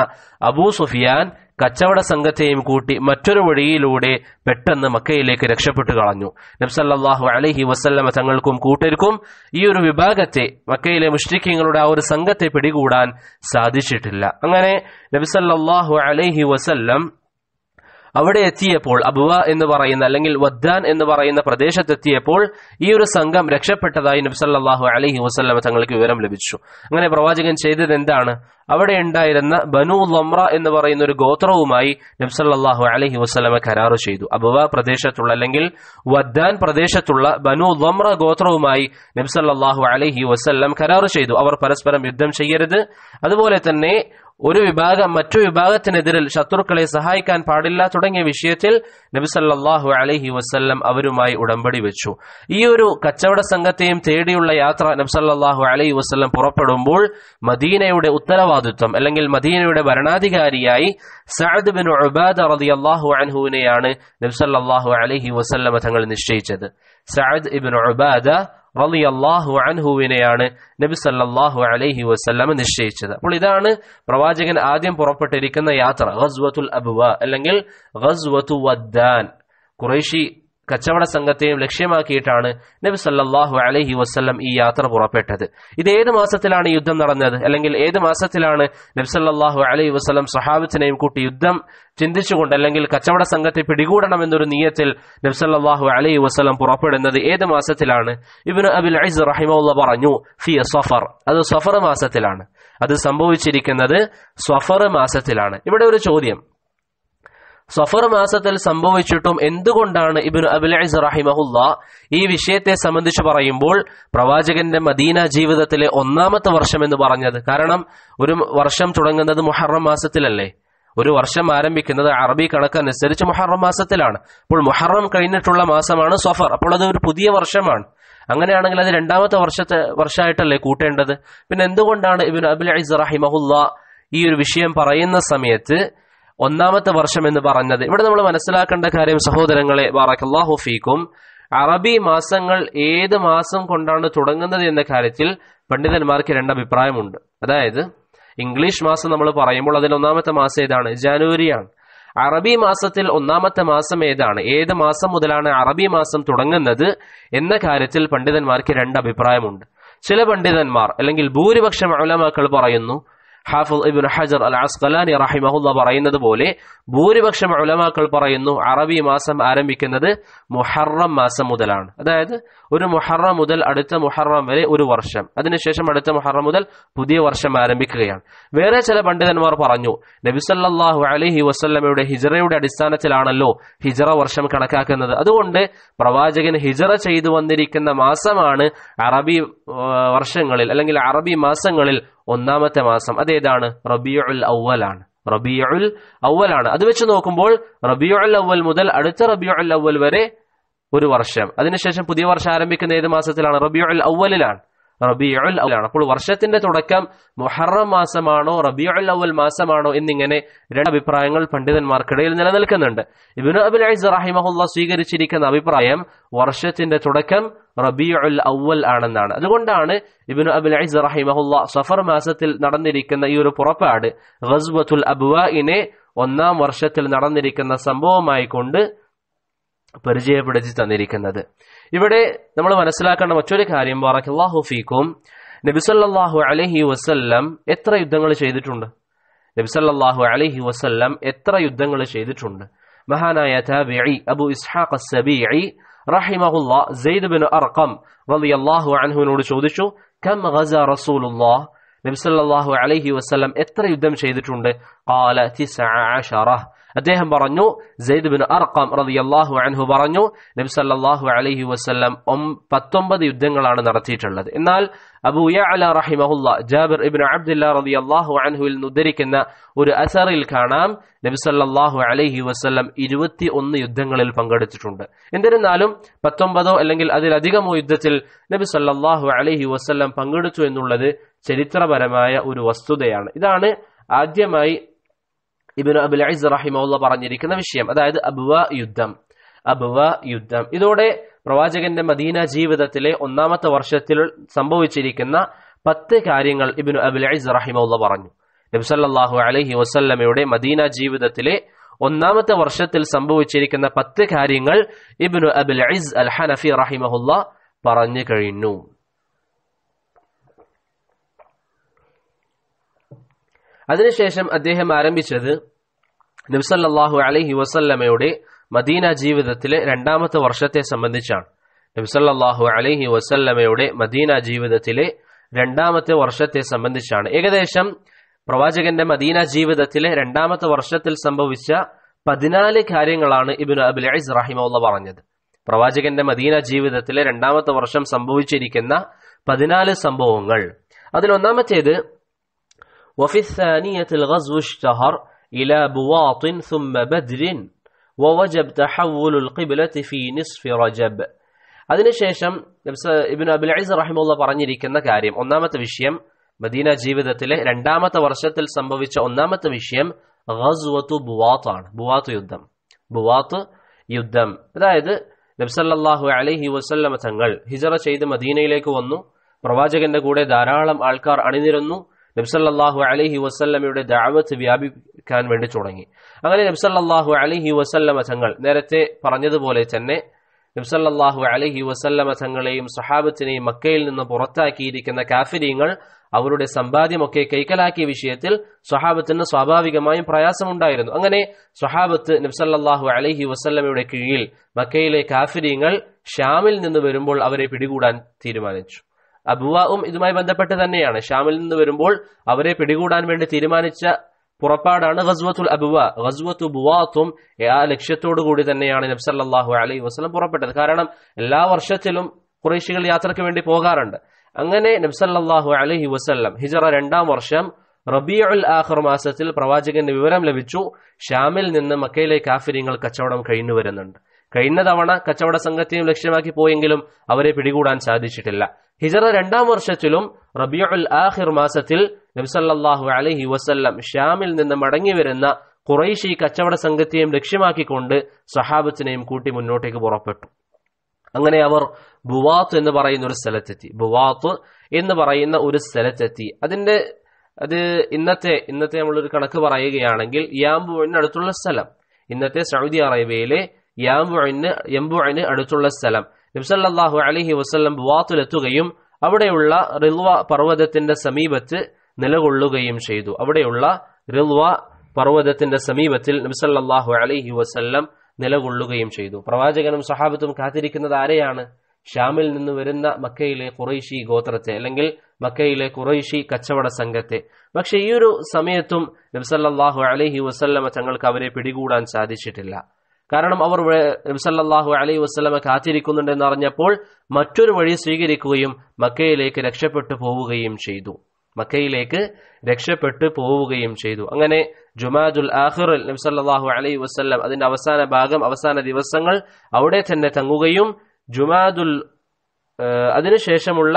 അബൂ സുഫിയാൻ കച്ചവട സംഘത്തെയും കൂട്ടി മറ്റൊരു വഴിയിലൂടെ പെട്ടെന്ന് മക്കയിലേക്ക് രക്ഷപ്പെട്ടു കളഞ്ഞു നബ്സല്ലാഹു അലഹി വസ്ല്ലമ തങ്ങൾക്കും കൂട്ടർക്കും ഈ ഒരു വിഭാഗത്തെ മക്കയിലെ മുഷ്രിഖ്യങ്ങളുടെ ആ ഒരു സംഘത്തെ പിടികൂടാൻ സാധിച്ചിട്ടില്ല അങ്ങനെ നബ്സല്ലാഹു അലഹി വസല്ലം അവിടെ എത്തിയപ്പോൾ അബുവ എന്ന് പറയുന്ന അല്ലെങ്കിൽ വദ്ദാൻ എന്ന് പറയുന്ന പ്രദേശത്തെത്തിയപ്പോൾ ഈ ഒരു സംഘം രക്ഷപ്പെട്ടതായി നബ്സല്ലാഹു അലഹി വസ്ലമ തങ്ങൾക്ക് വിവരം ലഭിച്ചു അങ്ങനെ പ്രവാചകൻ ചെയ്തത് എന്താണ് അവിടെ ഉണ്ടായിരുന്ന ബനു ലൊമ്ര എന്ന് പറയുന്ന ഒരു ഗോത്രവുമായി നബ്സല്ലാഹു അലഹി വസ്ലമ കരാറ് ചെയ്തു അബുവ പ്രദേശത്തുള്ള അല്ലെങ്കിൽ വദ്ദാൻ പ്രദേശത്തുള്ള ബനു ലൊമ്ര ഗോത്രവുമായി നബ്സല്ലാഹു അലഹി വസ്ലം കരാറ് ചെയ്തു അവർ പരസ്പരം യുദ്ധം ചെയ്യരുത് അതുപോലെ തന്നെ ഒരു വിഭാഗം മറ്റു വിഭാഗത്തിനെതിരിൽ ശത്രുക്കളെ സഹായിക്കാൻ പാടില്ല തുടങ്ങിയ വിഷയത്തിൽ നബിസല്ലാഹു അലഹി വസ്ല്ലം അവരുമായി ഉടമ്പടി വെച്ചു ഈ ഒരു കച്ചവട സംഘത്തെയും തേടിയുള്ള യാത്ര നബ്സല്ലാഹു അലഹി വസ്ല്ലം പുറപ്പെടുമ്പോൾ മദീനയുടെ ഉത്തരവാദിത്വം അല്ലെങ്കിൽ മദീനയുടെ ഭരണാധികാരിയായി സഅദ് ബിൻ ഉബാദ റതി അള്ളാഹു അൻഹുവിനെയാണ് നബ്സല്ലാഹു അലഹി വസ്ല്ലം തങ്ങൾ നിശ്ചയിച്ചത് സഅദ് ഇബിൻ ഉബാദ റലിയല്ലാഹു അൻഹുവിനെയാണ് നബി സല്ലാഹു അലൈഹി വസ്ല്ലം നിശ്ചയിച്ചത് അപ്പോൾ ഇതാണ് പ്രവാചകൻ ആദ്യം പുറപ്പെട്ടിരിക്കുന്ന യാത്ര ഗസ്വത്തുൽ അബുവ അല്ലെങ്കിൽ ഗസ്വത്തു വദ്ദാൻ കുറേശി കച്ചവട സംഘത്തെയും ലക്ഷ്യമാക്കിയിട്ടാണ് നബി സല്ലാഹു അലഹി വസ്ല്ലം ഈ യാത്ര പുറപ്പെട്ടത് ഇത് ഏത് മാസത്തിലാണ് യുദ്ധം നടന്നത് അല്ലെങ്കിൽ ഏത് മാസത്തിലാണ് നബി സല്ലാഹു അലഹി വസ്ലം സഹാബത്തിനെയും കൂട്ടി യുദ്ധം ചിന്തിച്ചുകൊണ്ട് അല്ലെങ്കിൽ കച്ചവട സംഘത്തെ പിടികൂടണം എന്നൊരു നീയത്തിൽ നബ്സല്ലാഹു അലൈഹി വസ്ലം പുറപ്പെടുന്നത് ഏത് മാസത്തിലാണ് ഇബിന് അബിൽ അൈസ് റഹിമുള്ള പറഞ്ഞു ഫി സഫർ അത് സഫർ മാസത്തിലാണ് അത് സംഭവിച്ചിരിക്കുന്നത് സഫർ മാസത്തിലാണ് ഇവിടെ ഒരു ചോദ്യം സഫർ മാസത്തിൽ സംഭവിച്ചിട്ടും എന്തുകൊണ്ടാണ് ഇബിൻ അബുലൈസ് റഹിമഹുല്ല ഈ വിഷയത്തെ സംബന്ധിച്ച് പറയുമ്പോൾ പ്രവാചകന്റെ മദീന ജീവിതത്തിലെ ഒന്നാമത്തെ വർഷം എന്ന് പറഞ്ഞത് കാരണം ഒരു വർഷം തുടങ്ങുന്നത് മുഹറം മാസത്തിലല്ലേ ഒരു വർഷം ആരംഭിക്കുന്നത് അറബി കണക്കനുസരിച്ച് മുഹറം മാസത്തിലാണ് അപ്പോൾ മുഹറം കഴിഞ്ഞിട്ടുള്ള മാസമാണ് സഫർ അപ്പോൾ അത് ഒരു പുതിയ വർഷമാണ് അങ്ങനെയാണെങ്കിൽ അത് രണ്ടാമത്തെ വർഷത്തെ വർഷമായിട്ടല്ലേ കൂട്ടേണ്ടത് പിന്നെ എന്തുകൊണ്ടാണ് ഇബിൻ അബുൽ അബുലൈസ് റഹിമഹുല്ല ഈ ഒരു വിഷയം പറയുന്ന സമയത്ത് ഒന്നാമത്തെ വർഷം എന്ന് പറഞ്ഞത് ഇവിടെ നമ്മൾ മനസ്സിലാക്കേണ്ട കാര്യം സഹോദരങ്ങളെ വറക്കല്ലാഹു ഫീക്കും അറബി മാസങ്ങൾ ഏത് മാസം കൊണ്ടാണ് തുടങ്ങുന്നത് എന്ന കാര്യത്തിൽ പണ്ഡിതന്മാർക്ക് രണ്ട് അഭിപ്രായമുണ്ട് അതായത് ഇംഗ്ലീഷ് മാസം നമ്മൾ പറയുമ്പോൾ അതിൽ ഒന്നാമത്തെ മാസം ഏതാണ് ജാനുവരിയാണ് അറബി മാസത്തിൽ ഒന്നാമത്തെ മാസം ഏതാണ് ഏത് മാസം മുതലാണ് അറബി മാസം തുടങ്ങുന്നത് എന്ന കാര്യത്തിൽ പണ്ഡിതന്മാർക്ക് രണ്ട് അഭിപ്രായമുണ്ട് ചില പണ്ഡിതന്മാർ അല്ലെങ്കിൽ ഭൂരിപക്ഷം അവലമാക്കൾ പറയുന്നു ഹാഫുദ് ഇബിൻ ഹജർ അൽ അസ്കലാനി റഹിമഹുല്ല പറയുന്നത് പോലെ ഭൂരിപക്ഷം ഉലമാക്കൾ പറയുന്നു അറബി മാസം ആരംഭിക്കുന്നത് മുഹറം മാസം മുതലാണ് അതായത് ഒരു മുഹറം മുതൽ അടുത്ത മുഹറം വരെ ഒരു വർഷം അതിനുശേഷം അടുത്ത മുഹറം മുതൽ പുതിയ വർഷം ആരംഭിക്കുകയാണ് വേറെ ചില പണ്ഡിതന്മാർ പറഞ്ഞു നബിസല്ലാഹു അലഹി വസ്ല്ലമയുടെ ഹിജറയുടെ അടിസ്ഥാനത്തിലാണല്ലോ ഹിജറ വർഷം കണക്കാക്കുന്നത് അതുകൊണ്ട് പ്രവാചകൻ ഹിജറ ചെയ്തു വന്നിരിക്കുന്ന മാസമാണ് അറബി വർഷങ്ങളിൽ അല്ലെങ്കിൽ അറബി മാസങ്ങളിൽ ഒന്നാമത്തെ മാസം അതേതാണ് റബിയുൽ ഔവലാണ് റബിയുൽ ഔവലാണ് അത് വെച്ച് നോക്കുമ്പോൾ റബിയുൽ ഔവൽ മുതൽ അടുത്ത റബിയുൽ ഔവൽ വരെ ഒരു വർഷം അതിനുശേഷം പുതിയ വർഷം ആരംഭിക്കുന്ന ഏത് മാസത്തിലാണ് റബിയുൽ ഔവലിലാണ് റബിയുൽ അവലാണ് അപ്പോൾ വർഷത്തിന്റെ തുടക്കം മൊഹറം മാസമാണോ റബിയുൽ അവൽ മാസമാണോ എന്നിങ്ങനെ രണ്ട് അഭിപ്രായങ്ങൾ പണ്ഡിതന്മാർക്കിടയിൽ നിലനിൽക്കുന്നുണ്ട് ഇബിനു അബിൽ അയ്സ് റഹിമഹുല്ല സ്വീകരിച്ചിരിക്കുന്ന അഭിപ്രായം വർഷത്തിന്റെ തുടക്കം റബിയുൽ അവൽ ആണെന്നാണ് അതുകൊണ്ടാണ് ഇബിനു അബിൽ അയ്സ് റഹിമഹുല്ല സഫർ മാസത്തിൽ നടന്നിരിക്കുന്ന ഈ ഒരു പുറപ്പാട് ഗസ്ബത്തുൽ അബുവിനെ ഒന്നാം വർഷത്തിൽ നടന്നിരിക്കുന്ന സംഭവമായി കൊണ്ട് പരിചയപ്പെടുത്തി തന്നിരിക്കുന്നത് ഇവിടെ നമ്മൾ മനസ്സിലാക്കേണ്ട മറ്റൊരു കാര്യം വറക്കല്ലാഹു ഫീക്കും നബിസല്ലാഹു അലഹി വസല്ലം എത്ര യുദ്ധങ്ങൾ ചെയ്തിട്ടുണ്ട് നബിസല്ലാഹു അലഹി വസല്ലം എത്ര യുദ്ധങ്ങൾ ചെയ്തിട്ടുണ്ട് മഹാനായ താബിഇ അബു ഇസ്ഹാഖ് സബീഇ റഹിമഹുല്ല സെയ്ദ് ബിൻ അർഖം റളിയല്ലാഹു അൻഹുവിനോട് ചോദിച്ചു കം ഗസ റസൂലുള്ളാഹ് സല്ലല്ലാഹു അലൈഹി വസല്ലം എത്ര യുദ്ധം ചെയ്തിട്ടുണ്ട് ഖാല തിസഅ അശറ അദ്ദേഹം പറഞ്ഞു സെയ്ദ് ബിൻ അർക്കാം റതിയല്ലാഹു അൻഹു പറഞ്ഞു നബ്സല്ലാഹു അലഹി വസ്ലം പത്തൊമ്പത് യുദ്ധങ്ങളാണ് നടത്തിയിട്ടുള്ളത് എന്നാൽ അബു അല റഹിമഹുല്ല ജാബിർ ഇബിൻ അബ്ദുല്ല റതി അള്ളാഹു അൻഹുവിൽ നിന്ന് ഉദ്ധരിക്കുന്ന ഒരു അസറിൽ കാണാം നബ്സല്ലാഹു അലഹി വസ്ലം ഇരുപത്തി ഒന്ന് യുദ്ധങ്ങളിൽ പങ്കെടുത്തിട്ടുണ്ട് എന്നിരുന്നാലും പത്തൊമ്പതോ അല്ലെങ്കിൽ അതിലധികമോ യുദ്ധത്തിൽ നബി സല്ലാഹു അലഹി വസ്ല്ലാം പങ്കെടുത്തു എന്നുള്ളത് ചരിത്രപരമായ ഒരു വസ്തുതയാണ് ഇതാണ് ആദ്യമായി ഇബിന് അബുൽ അയിസ് റഹിമുള്ള പറഞ്ഞിരിക്കുന്ന വിഷയം അതായത് അബുവ യുദ്ധം അബുവ യുദ്ധം ഇതോടെ പ്രവാചകന്റെ മദീന ജീവിതത്തിലെ ഒന്നാമത്തെ വർഷത്തിൽ സംഭവിച്ചിരിക്കുന്ന പത്ത് കാര്യങ്ങൾ ഇബിനു അബുൽ അയിസ് റഹിമുള്ള പറഞ്ഞു നബ്സല്ലാഹു അലഹി വസല്ലമയുടെ മദീന ജീവിതത്തിലെ ഒന്നാമത്തെ വർഷത്തിൽ സംഭവിച്ചിരിക്കുന്ന പത്ത് കാര്യങ്ങൾ ഇബിനു അബുൽ അയിസ് അൽ ഹനഫി റഹിമഹുല്ല പറഞ്ഞു കഴിഞ്ഞു അതിനുശേഷം അദ്ദേഹം ആരംഭിച്ചത് നബ്സല്ലാഹു അലഹി വസല്ലമയുടെ മദീന ജീവിതത്തിലെ രണ്ടാമത്തെ വർഷത്തെ സംബന്ധിച്ചാണ് നബ്സല്ലാഹു അലഹി വസല്ലമയുടെ മദീന ജീവിതത്തിലെ രണ്ടാമത്തെ വർഷത്തെ സംബന്ധിച്ചാണ് ഏകദേശം പ്രവാചകന്റെ മദീന ജീവിതത്തിലെ രണ്ടാമത്തെ വർഷത്തിൽ സംഭവിച്ച പതിനാല് കാര്യങ്ങളാണ് ഇബിന് അബുലൈസ് റഹിമുള്ള പറഞ്ഞത് പ്രവാചകന്റെ മദീന ജീവിതത്തിലെ രണ്ടാമത്തെ വർഷം സംഭവിച്ചിരിക്കുന്ന പതിനാല് സംഭവങ്ങൾ അതിലൊന്നാമത്തേത് وفي الثانية الغزو اشتهر إلى بواط ثم بدر ووجب تحول القبلة في نصف رجب അതിനുശേഷം ഇബിൻ അബുൽ അബിൽസ് റഹിമുള്ള പറഞ്ഞിരിക്കുന്ന കാര്യം ഒന്നാമത്തെ വിഷയം മദീന ജീവിതത്തിലെ രണ്ടാമത്തെ വർഷത്തിൽ സംഭവിച്ച ഒന്നാമത്തെ വിഷയം ഗസ്വത്തു ബുവാത്ത് ആണ് ബുവാത്ത് യുദ്ധം ബുവാത്ത് യുദ്ധം അതായത് നബ്സല്ലാഹു അലഹി വസല്ലമ തങ്ങൾ ഹിജറ ചെയ്ത് മദീനയിലേക്ക് വന്നു പ്രവാചകന്റെ കൂടെ ധാരാളം ആൾക്കാർ അണിനിരന്നു നബ്സല്ലാഹു അലഹി വസല്ലമയുടെ ദാവത്ത് വ്യാപിക്കാൻ വേണ്ടി തുടങ്ങി അങ്ങനെ നബ്സല്ലാഹു അലഹി വസല്ലമ തങ്ങൾ നേരത്തെ പറഞ്ഞതുപോലെ തന്നെ നബ്സല്ലാഹു അലഹി വസല്ലമ തങ്ങളെയും സഹാബത്തിനെയും മക്കയിൽ നിന്ന് പുറത്താക്കിയിരിക്കുന്ന കാഫിര്യങ്ങൾ അവരുടെ സമ്പാദ്യമൊക്കെ കൈക്കലാക്കിയ വിഷയത്തിൽ സ്വഹാബത്തിന് സ്വാഭാവികമായും പ്രയാസമുണ്ടായിരുന്നു അങ്ങനെ സ്വഹാബത്ത് നബ്സല്ലാഹു അലഹി വസല്ലമയുടെ കീഴിൽ മക്കയിലെ കാഫിര്യങ്ങൾ ഷ്യാമിൽ നിന്ന് വരുമ്പോൾ അവരെ പിടികൂടാൻ തീരുമാനിച്ചു അബുവാവും ഇതുമായി ബന്ധപ്പെട്ട് തന്നെയാണ് ഷാമിൽ നിന്ന് വരുമ്പോൾ അവരെ പിടികൂടാൻ വേണ്ടി തീരുമാനിച്ച പുറപ്പാടാണ് ഗസ്വത്തുൽ അബുവ ഗസ്വത്തു ബുവാത്തും ആ ലക്ഷ്യത്തോടു കൂടി തന്നെയാണ് നബ്സല്ലാഹു അലൈഹി വസ്ലം പുറപ്പെട്ടത് കാരണം എല്ലാ വർഷത്തിലും കുറേശികൾ യാത്രയ്ക്ക് വേണ്ടി പോകാറുണ്ട് അങ്ങനെ നബ്സല്ലാഹു അലഹി വസ്ല്ലം ഹിജറ രണ്ടാം വർഷം റബിയുൽ ആഹർ മാസത്തിൽ പ്രവാചകന് വിവരം ലഭിച്ചു ഷാമിൽ നിന്ന് മക്കയിലെ കാഫിര്യങ്ങൾ കച്ചവടം കഴിഞ്ഞു വരുന്നുണ്ട് കഴിഞ്ഞ തവണ കച്ചവട സംഘത്തെയും ലക്ഷ്യമാക്കി പോയെങ്കിലും അവരെ പിടികൂടാൻ സാധിച്ചിട്ടില്ല ഹിജറ രണ്ടാം വർഷത്തിലും റബിയുൽ ആഹിർ മാസത്തിൽ നബ്സല്ലാഹു അലഹി വസല്ലം ഷ്യാമിൽ നിന്ന് മടങ്ങി വരുന്ന കുറേശി കച്ചവട സംഘത്തെയും ലക്ഷ്യമാക്കിക്കൊണ്ട് സഹാബത്തിനെയും കൂട്ടി മുന്നോട്ടേക്ക് പുറപ്പെട്ടു അങ്ങനെ അവർ ബുവാത്ത് എന്ന് പറയുന്ന ഒരു സ്ഥലത്തെത്തി ബുവാത്ത് എന്ന് പറയുന്ന ഒരു സ്ഥലത്തെത്തി അതിന്റെ അത് ഇന്നത്തെ ഇന്നത്തെ നമ്മളൊരു കണക്ക് പറയുകയാണെങ്കിൽ യാംബുവിന് അടുത്തുള്ള സ്ഥലം ഇന്നത്തെ സൗദി അറേബ്യയിലെ യാംബുവിന് യംബുവിന് അടുത്തുള്ള സ്ഥലം നബ്സല്ലാഹു അലഹി വസ്ല്ലം വാത്തുലെത്തുകയും അവിടെയുള്ള റിൽവ പർവ്വതത്തിന്റെ സമീപത്ത് നിലകൊള്ളുകയും ചെയ്തു അവിടെയുള്ള റിൽവ പർവ്വതത്തിന്റെ സമീപത്തിൽ നബ്സല്ലാഹു അലഹി വസ്ല്ലം നിലകൊള്ളുകയും ചെയ്തു പ്രവാചകനും സഹാബത്തും കാത്തിരിക്കുന്നത് ആരെയാണ് ഷാമിൽ നിന്ന് വരുന്ന മക്കയിലെ കുറൈശി ഗോത്രത്തെ അല്ലെങ്കിൽ മക്കയിലെ കുറൈശി കച്ചവട സംഘത്തെ പക്ഷെ ഈ ഒരു സമയത്തും നബ്സല്ലാഹു അലഹി വസല്ലമ തങ്ങൾക്ക് അവരെ പിടികൂടാൻ സാധിച്ചിട്ടില്ല കാരണം അവർ സല്ലാഹു അലൈ വസ്ലമ കാത്തിരിക്കുന്നുണ്ടെന്ന് അറിഞ്ഞപ്പോൾ മറ്റൊരു വഴി സ്വീകരിക്കുകയും മക്കയിലേക്ക് രക്ഷപ്പെട്ടു പോവുകയും ചെയ്തു മക്കയിലേക്ക് രക്ഷപ്പെട്ടു പോവുകയും ചെയ്തു അങ്ങനെ ജുമാദുൽ ആഹിറിൽ നബ്സല്ലാഹു അലൈ വസ്ലം അതിന്റെ അവസാന ഭാഗം അവസാന ദിവസങ്ങൾ അവിടെ തന്നെ തങ്ങുകയും ജുമാദുൽ അതിനുശേഷമുള്ള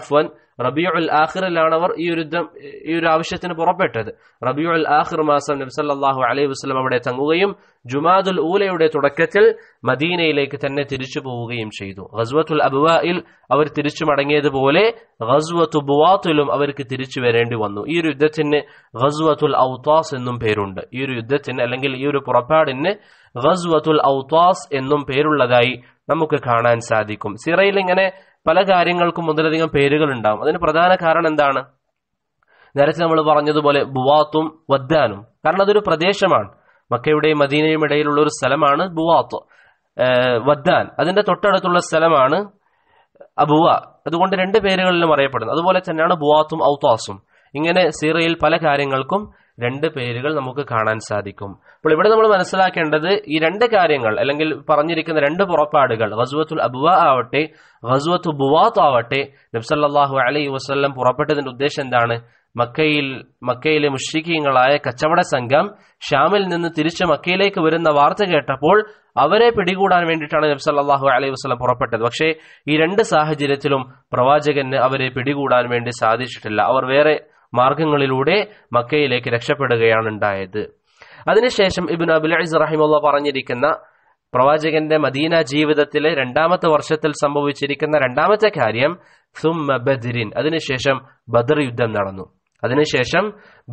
അഫ്വൻ റബിയുൽ ആഖിറിലാണ് അവർ ഈ ഒരു യുദ്ധം ഈ ഒരു ആവശ്യത്തിന് പുറപ്പെട്ടത് റബിയുൽ ആഖിർ മാസം നബ്സല്ലാഹു അലൈഹി വസ്ലം അവിടെ തങ്ങുകയും ജുമാദുൽ ഊലയുടെ തുടക്കത്തിൽ മദീനയിലേക്ക് തന്നെ തിരിച്ചു പോവുകയും ചെയ്തു ഗസ്വത്തുൽ അബുവായിൽ അവർ തിരിച്ചു മടങ്ങിയതുപോലെ ഖസ്വത്തു ബുവാത്തിലും അവർക്ക് തിരിച്ചു വരേണ്ടി വന്നു ഈ ഒരു യുദ്ധത്തിന് ഗസ്വത്തുൽ ഔത്താസ് എന്നും പേരുണ്ട് ഈ ഒരു യുദ്ധത്തിന് അല്ലെങ്കിൽ ഈ ഒരു പുറപ്പാടിന് ഗസ്വത്തുൽ ഔത്താസ് എന്നും പേരുള്ളതായി നമുക്ക് കാണാൻ സാധിക്കും സിറയിൽ ഇങ്ങനെ പല കാര്യങ്ങൾക്കും ഒന്നിലധികം പേരുകൾ ഉണ്ടാവും അതിന് പ്രധാന കാരണം എന്താണ് നേരത്തെ നമ്മൾ പറഞ്ഞതുപോലെ ബുവാത്തും വദ്ദാനും കാരണം അതൊരു പ്രദേശമാണ് മക്കയുടെയും മദീനയും ഇടയിലുള്ള ഒരു സ്ഥലമാണ് ബുവാത്ത് വദ്ദാൻ അതിന്റെ തൊട്ടടുത്തുള്ള സ്ഥലമാണ് അബുവ അതുകൊണ്ട് രണ്ട് പേരുകളിലും അറിയപ്പെടുന്നു അതുപോലെ തന്നെയാണ് ബുവാത്തും ഔത്താസും ഇങ്ങനെ സീറയിൽ പല കാര്യങ്ങൾക്കും രണ്ട് പേരുകൾ നമുക്ക് കാണാൻ സാധിക്കും അപ്പോൾ ഇവിടെ നമ്മൾ മനസ്സിലാക്കേണ്ടത് ഈ രണ്ട് കാര്യങ്ങൾ അല്ലെങ്കിൽ പറഞ്ഞിരിക്കുന്ന രണ്ട് പുറപ്പാടുകൾ ഖസുവത്തുൽ അബുവ ആവട്ടെ ഖസുവത്തു ബുവാത്ത് ആവട്ടെ നബ്സല്ലാഹു അലൈഹി വസ്ല്ലം പുറപ്പെട്ടതിന്റെ ഉദ്ദേശം എന്താണ് മക്കയിൽ മക്കയിലെ മുഷ്രിഖീങ്ങളായ കച്ചവട സംഘം ഷ്യാമിൽ നിന്ന് തിരിച്ച് മക്കയിലേക്ക് വരുന്ന വാർത്ത കേട്ടപ്പോൾ അവരെ പിടികൂടാൻ വേണ്ടിയിട്ടാണ് നബ്സ് അല്ലാഹു അലൈഹി വസ്ലം പുറപ്പെട്ടത് പക്ഷേ ഈ രണ്ട് സാഹചര്യത്തിലും പ്രവാചകന് അവരെ പിടികൂടാൻ വേണ്ടി സാധിച്ചിട്ടില്ല അവർ വേറെ മാർഗങ്ങളിലൂടെ മക്കയിലേക്ക് രക്ഷപ്പെടുകയാണ് ഉണ്ടായത് അതിനുശേഷം ഇബിൻ അബുൽ അസീസ് റഹിമുള്ള പറഞ്ഞിരിക്കുന്ന പ്രവാചകന്റെ മദീന ജീവിതത്തിലെ രണ്ടാമത്തെ വർഷത്തിൽ സംഭവിച്ചിരിക്കുന്ന രണ്ടാമത്തെ കാര്യം സുമ്മ ബദരിൻ അതിനുശേഷം ബദർ യുദ്ധം നടന്നു അതിനുശേഷം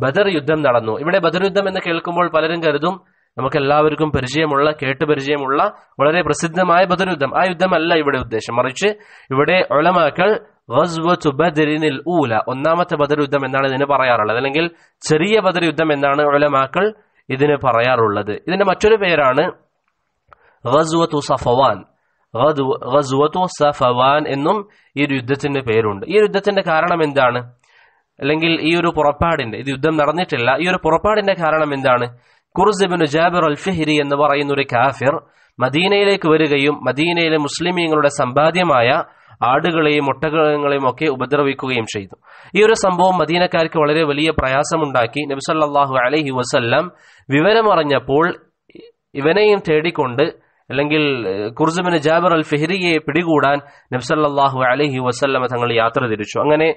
ബദർ യുദ്ധം നടന്നു ഇവിടെ ബദർ യുദ്ധം എന്ന് കേൾക്കുമ്പോൾ പലരും കരുതും നമുക്ക് എല്ലാവർക്കും പരിചയമുള്ള കേട്ട് പരിചയമുള്ള വളരെ പ്രസിദ്ധമായ ബദർ യുദ്ധം ആ യുദ്ധമല്ല ഇവിടെ ഉദ്ദേശം മറിച്ച് ഇവിടെ ഒളമാക്കൾ ഗസ്വത്തു ബദറിനിൽ ഊല ഒന്നാമത്തെ ബദർ യുദ്ധം എന്നാണ് ഇതിന് പറയാറുള്ളത് അല്ലെങ്കിൽ ചെറിയ ബദർ യുദ്ധം എന്നാണ് ഉലമാക്കൾ ഇതിന് പറയാറുള്ളത് ഇതിന്റെ മറ്റൊരു പേരാണ് ഗസ്വത്തു സഫവാൻ ഗസ്വത്തു സഫവാൻ എന്നും ഈ ഒരു യുദ്ധത്തിന്റെ പേരുണ്ട് ഈ യുദ്ധത്തിന്റെ കാരണം എന്താണ് അല്ലെങ്കിൽ ഈ ഒരു പുറപ്പാടിന്റെ ഇത് യുദ്ധം നടന്നിട്ടില്ല ഈ ഒരു പുറപ്പാടിന്റെ കാരണം എന്താണ് കുർസിബിന് ജാബിർ അൽ ഫഹിരി എന്ന് പറയുന്ന ഒരു കാഫിർ മദീനയിലേക്ക് വരികയും മദീനയിലെ മുസ്ലിമീങ്ങളുടെ സമ്പാദ്യമായ ആടുകളെയും ഒട്ടകങ്ങളെയും ഒക്കെ ഉപദ്രവിക്കുകയും ചെയ്തു ഈ ഒരു സംഭവം മദീനക്കാർക്ക് വളരെ വലിയ പ്രയാസമുണ്ടാക്കി നബ്സല്ലാഹു അലഹി വസ്ല്ലാം വിവരമറിഞ്ഞപ്പോൾ ഇവനെയും തേടിക്കൊണ്ട് അല്ലെങ്കിൽ കുർസുബിന് ജാബർ അൽ ഫെഹ്രിയെ പിടികൂടാൻ നബ്സല്ലാഹു അലഹി വസല്ലമ തങ്ങൾ യാത്ര തിരിച്ചു അങ്ങനെ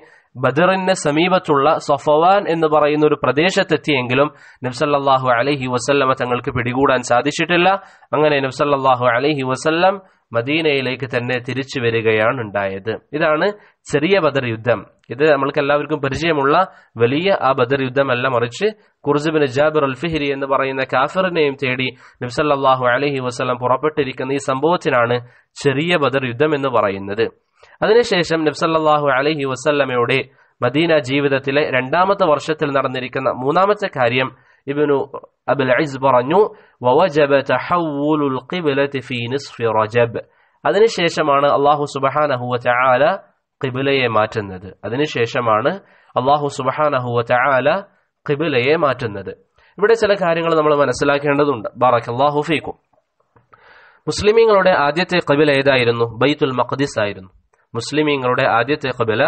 ബദറിന് സമീപത്തുള്ള സൊഫവാൻ എന്ന് പറയുന്ന ഒരു പ്രദേശത്തെത്തിയെങ്കിലും നബ്സല്ലാഹു അലഹി വസല്ലമ തങ്ങൾക്ക് പിടികൂടാൻ സാധിച്ചിട്ടില്ല അങ്ങനെ നബ്സല്ലാഹു അലഹി വസല്ലം മദീനയിലേക്ക് തന്നെ തിരിച്ചു വരികയാണ് ഉണ്ടായത് ഇതാണ് ചെറിയ ബദർ യുദ്ധം ഇത് നമ്മൾക്ക് എല്ലാവർക്കും പരിചയമുള്ള വലിയ ആ ബദർ യുദ്ധമല്ല മറിച്ച് കുർസുബിൻ ജാബിർ അൽഫിഹിരി എന്ന് പറയുന്ന കാഫിറിനെയും തേടി നബ്സല്ലാഹു അലഹി വസ്ലം പുറപ്പെട്ടിരിക്കുന്ന ഈ സംഭവത്തിനാണ് ചെറിയ ബദർ യുദ്ധം എന്ന് പറയുന്നത് അതിനുശേഷം നബ്സല്ലാഹു അലഹി വസ്ല്ലമയുടെ മദീന ജീവിതത്തിലെ രണ്ടാമത്തെ വർഷത്തിൽ നടന്നിരിക്കുന്ന മൂന്നാമത്തെ കാര്യം ഇബിനു അബുൽ ഐസ് പറഞ്ഞു വവജബ തഹവുലുൽ ഖിബ്ലത്ത് ഫീ നിസ്ഫി റജബ് അതിനുശേഷമാണ് അള്ളാഹു സുബഹാനഹുവ ചാല കിബിലയെ മാറ്റുന്നത് അതിനുശേഷമാണ് അള്ളാഹു സുബഹാനഹുവ ചാല കിബിലയെ മാറ്റുന്നത് ഇവിടെ ചില കാര്യങ്ങൾ നമ്മൾ മനസ്സിലാക്കേണ്ടതുണ്ട് ബാറക് ഫീക്കും മുസ്ലിമീങ്ങളുടെ ആദ്യത്തെ കബില ഏതായിരുന്നു ബൈത്തുൽ മഖദിസ് ആയിരുന്നു മുസ്ലിമീങ്ങളുടെ ആദ്യത്തെ കബില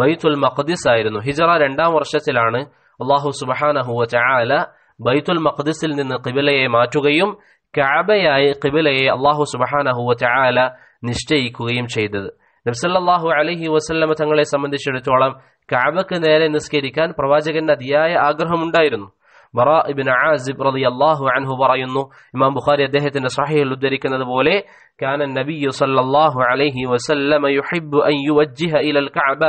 ബൈത്തുൽ മഖദിസ് ആയിരുന്നു ഹിജറ രണ്ടാം വർഷത്തിലാണ് അള്ളാഹു സുബഹാനഹുവ ചാല ബൈത്തുൽ മഖ്ദിസിൽ നിന്ന് കിബിലയെ മാറ്റുകയും കാബയായി കിബിലയെ അള്ളാഹു സുബഹാനഹുവ ചാല നിശ്ചയിക്കുകയും ചെയ്തത് നബ്സല്ലാഹു അലഹി വസ്ല്ലമ തങ്ങളെ സംബന്ധിച്ചിടത്തോളം കാബക്ക് നേരെ നിസ്കരിക്കാൻ പ്രവാചകന്റെ അതിയായ ആഗ്രഹമുണ്ടായിരുന്നു ബറ ഇബിൻ ആസിബ് റതി അൻഹു പറയുന്നു ഇമാം ബുഖാരി അദ്ദേഹത്തിന്റെ സഹയിൽ ഉദ്ധരിക്കുന്നത് പോലെ കാന നബിയു സല്ലല്ലാഹു അലൈഹി വസല്ലമ യുഹിബ്ബു അൻ യുവജ്ജിഹ ഇലൽ കഅബ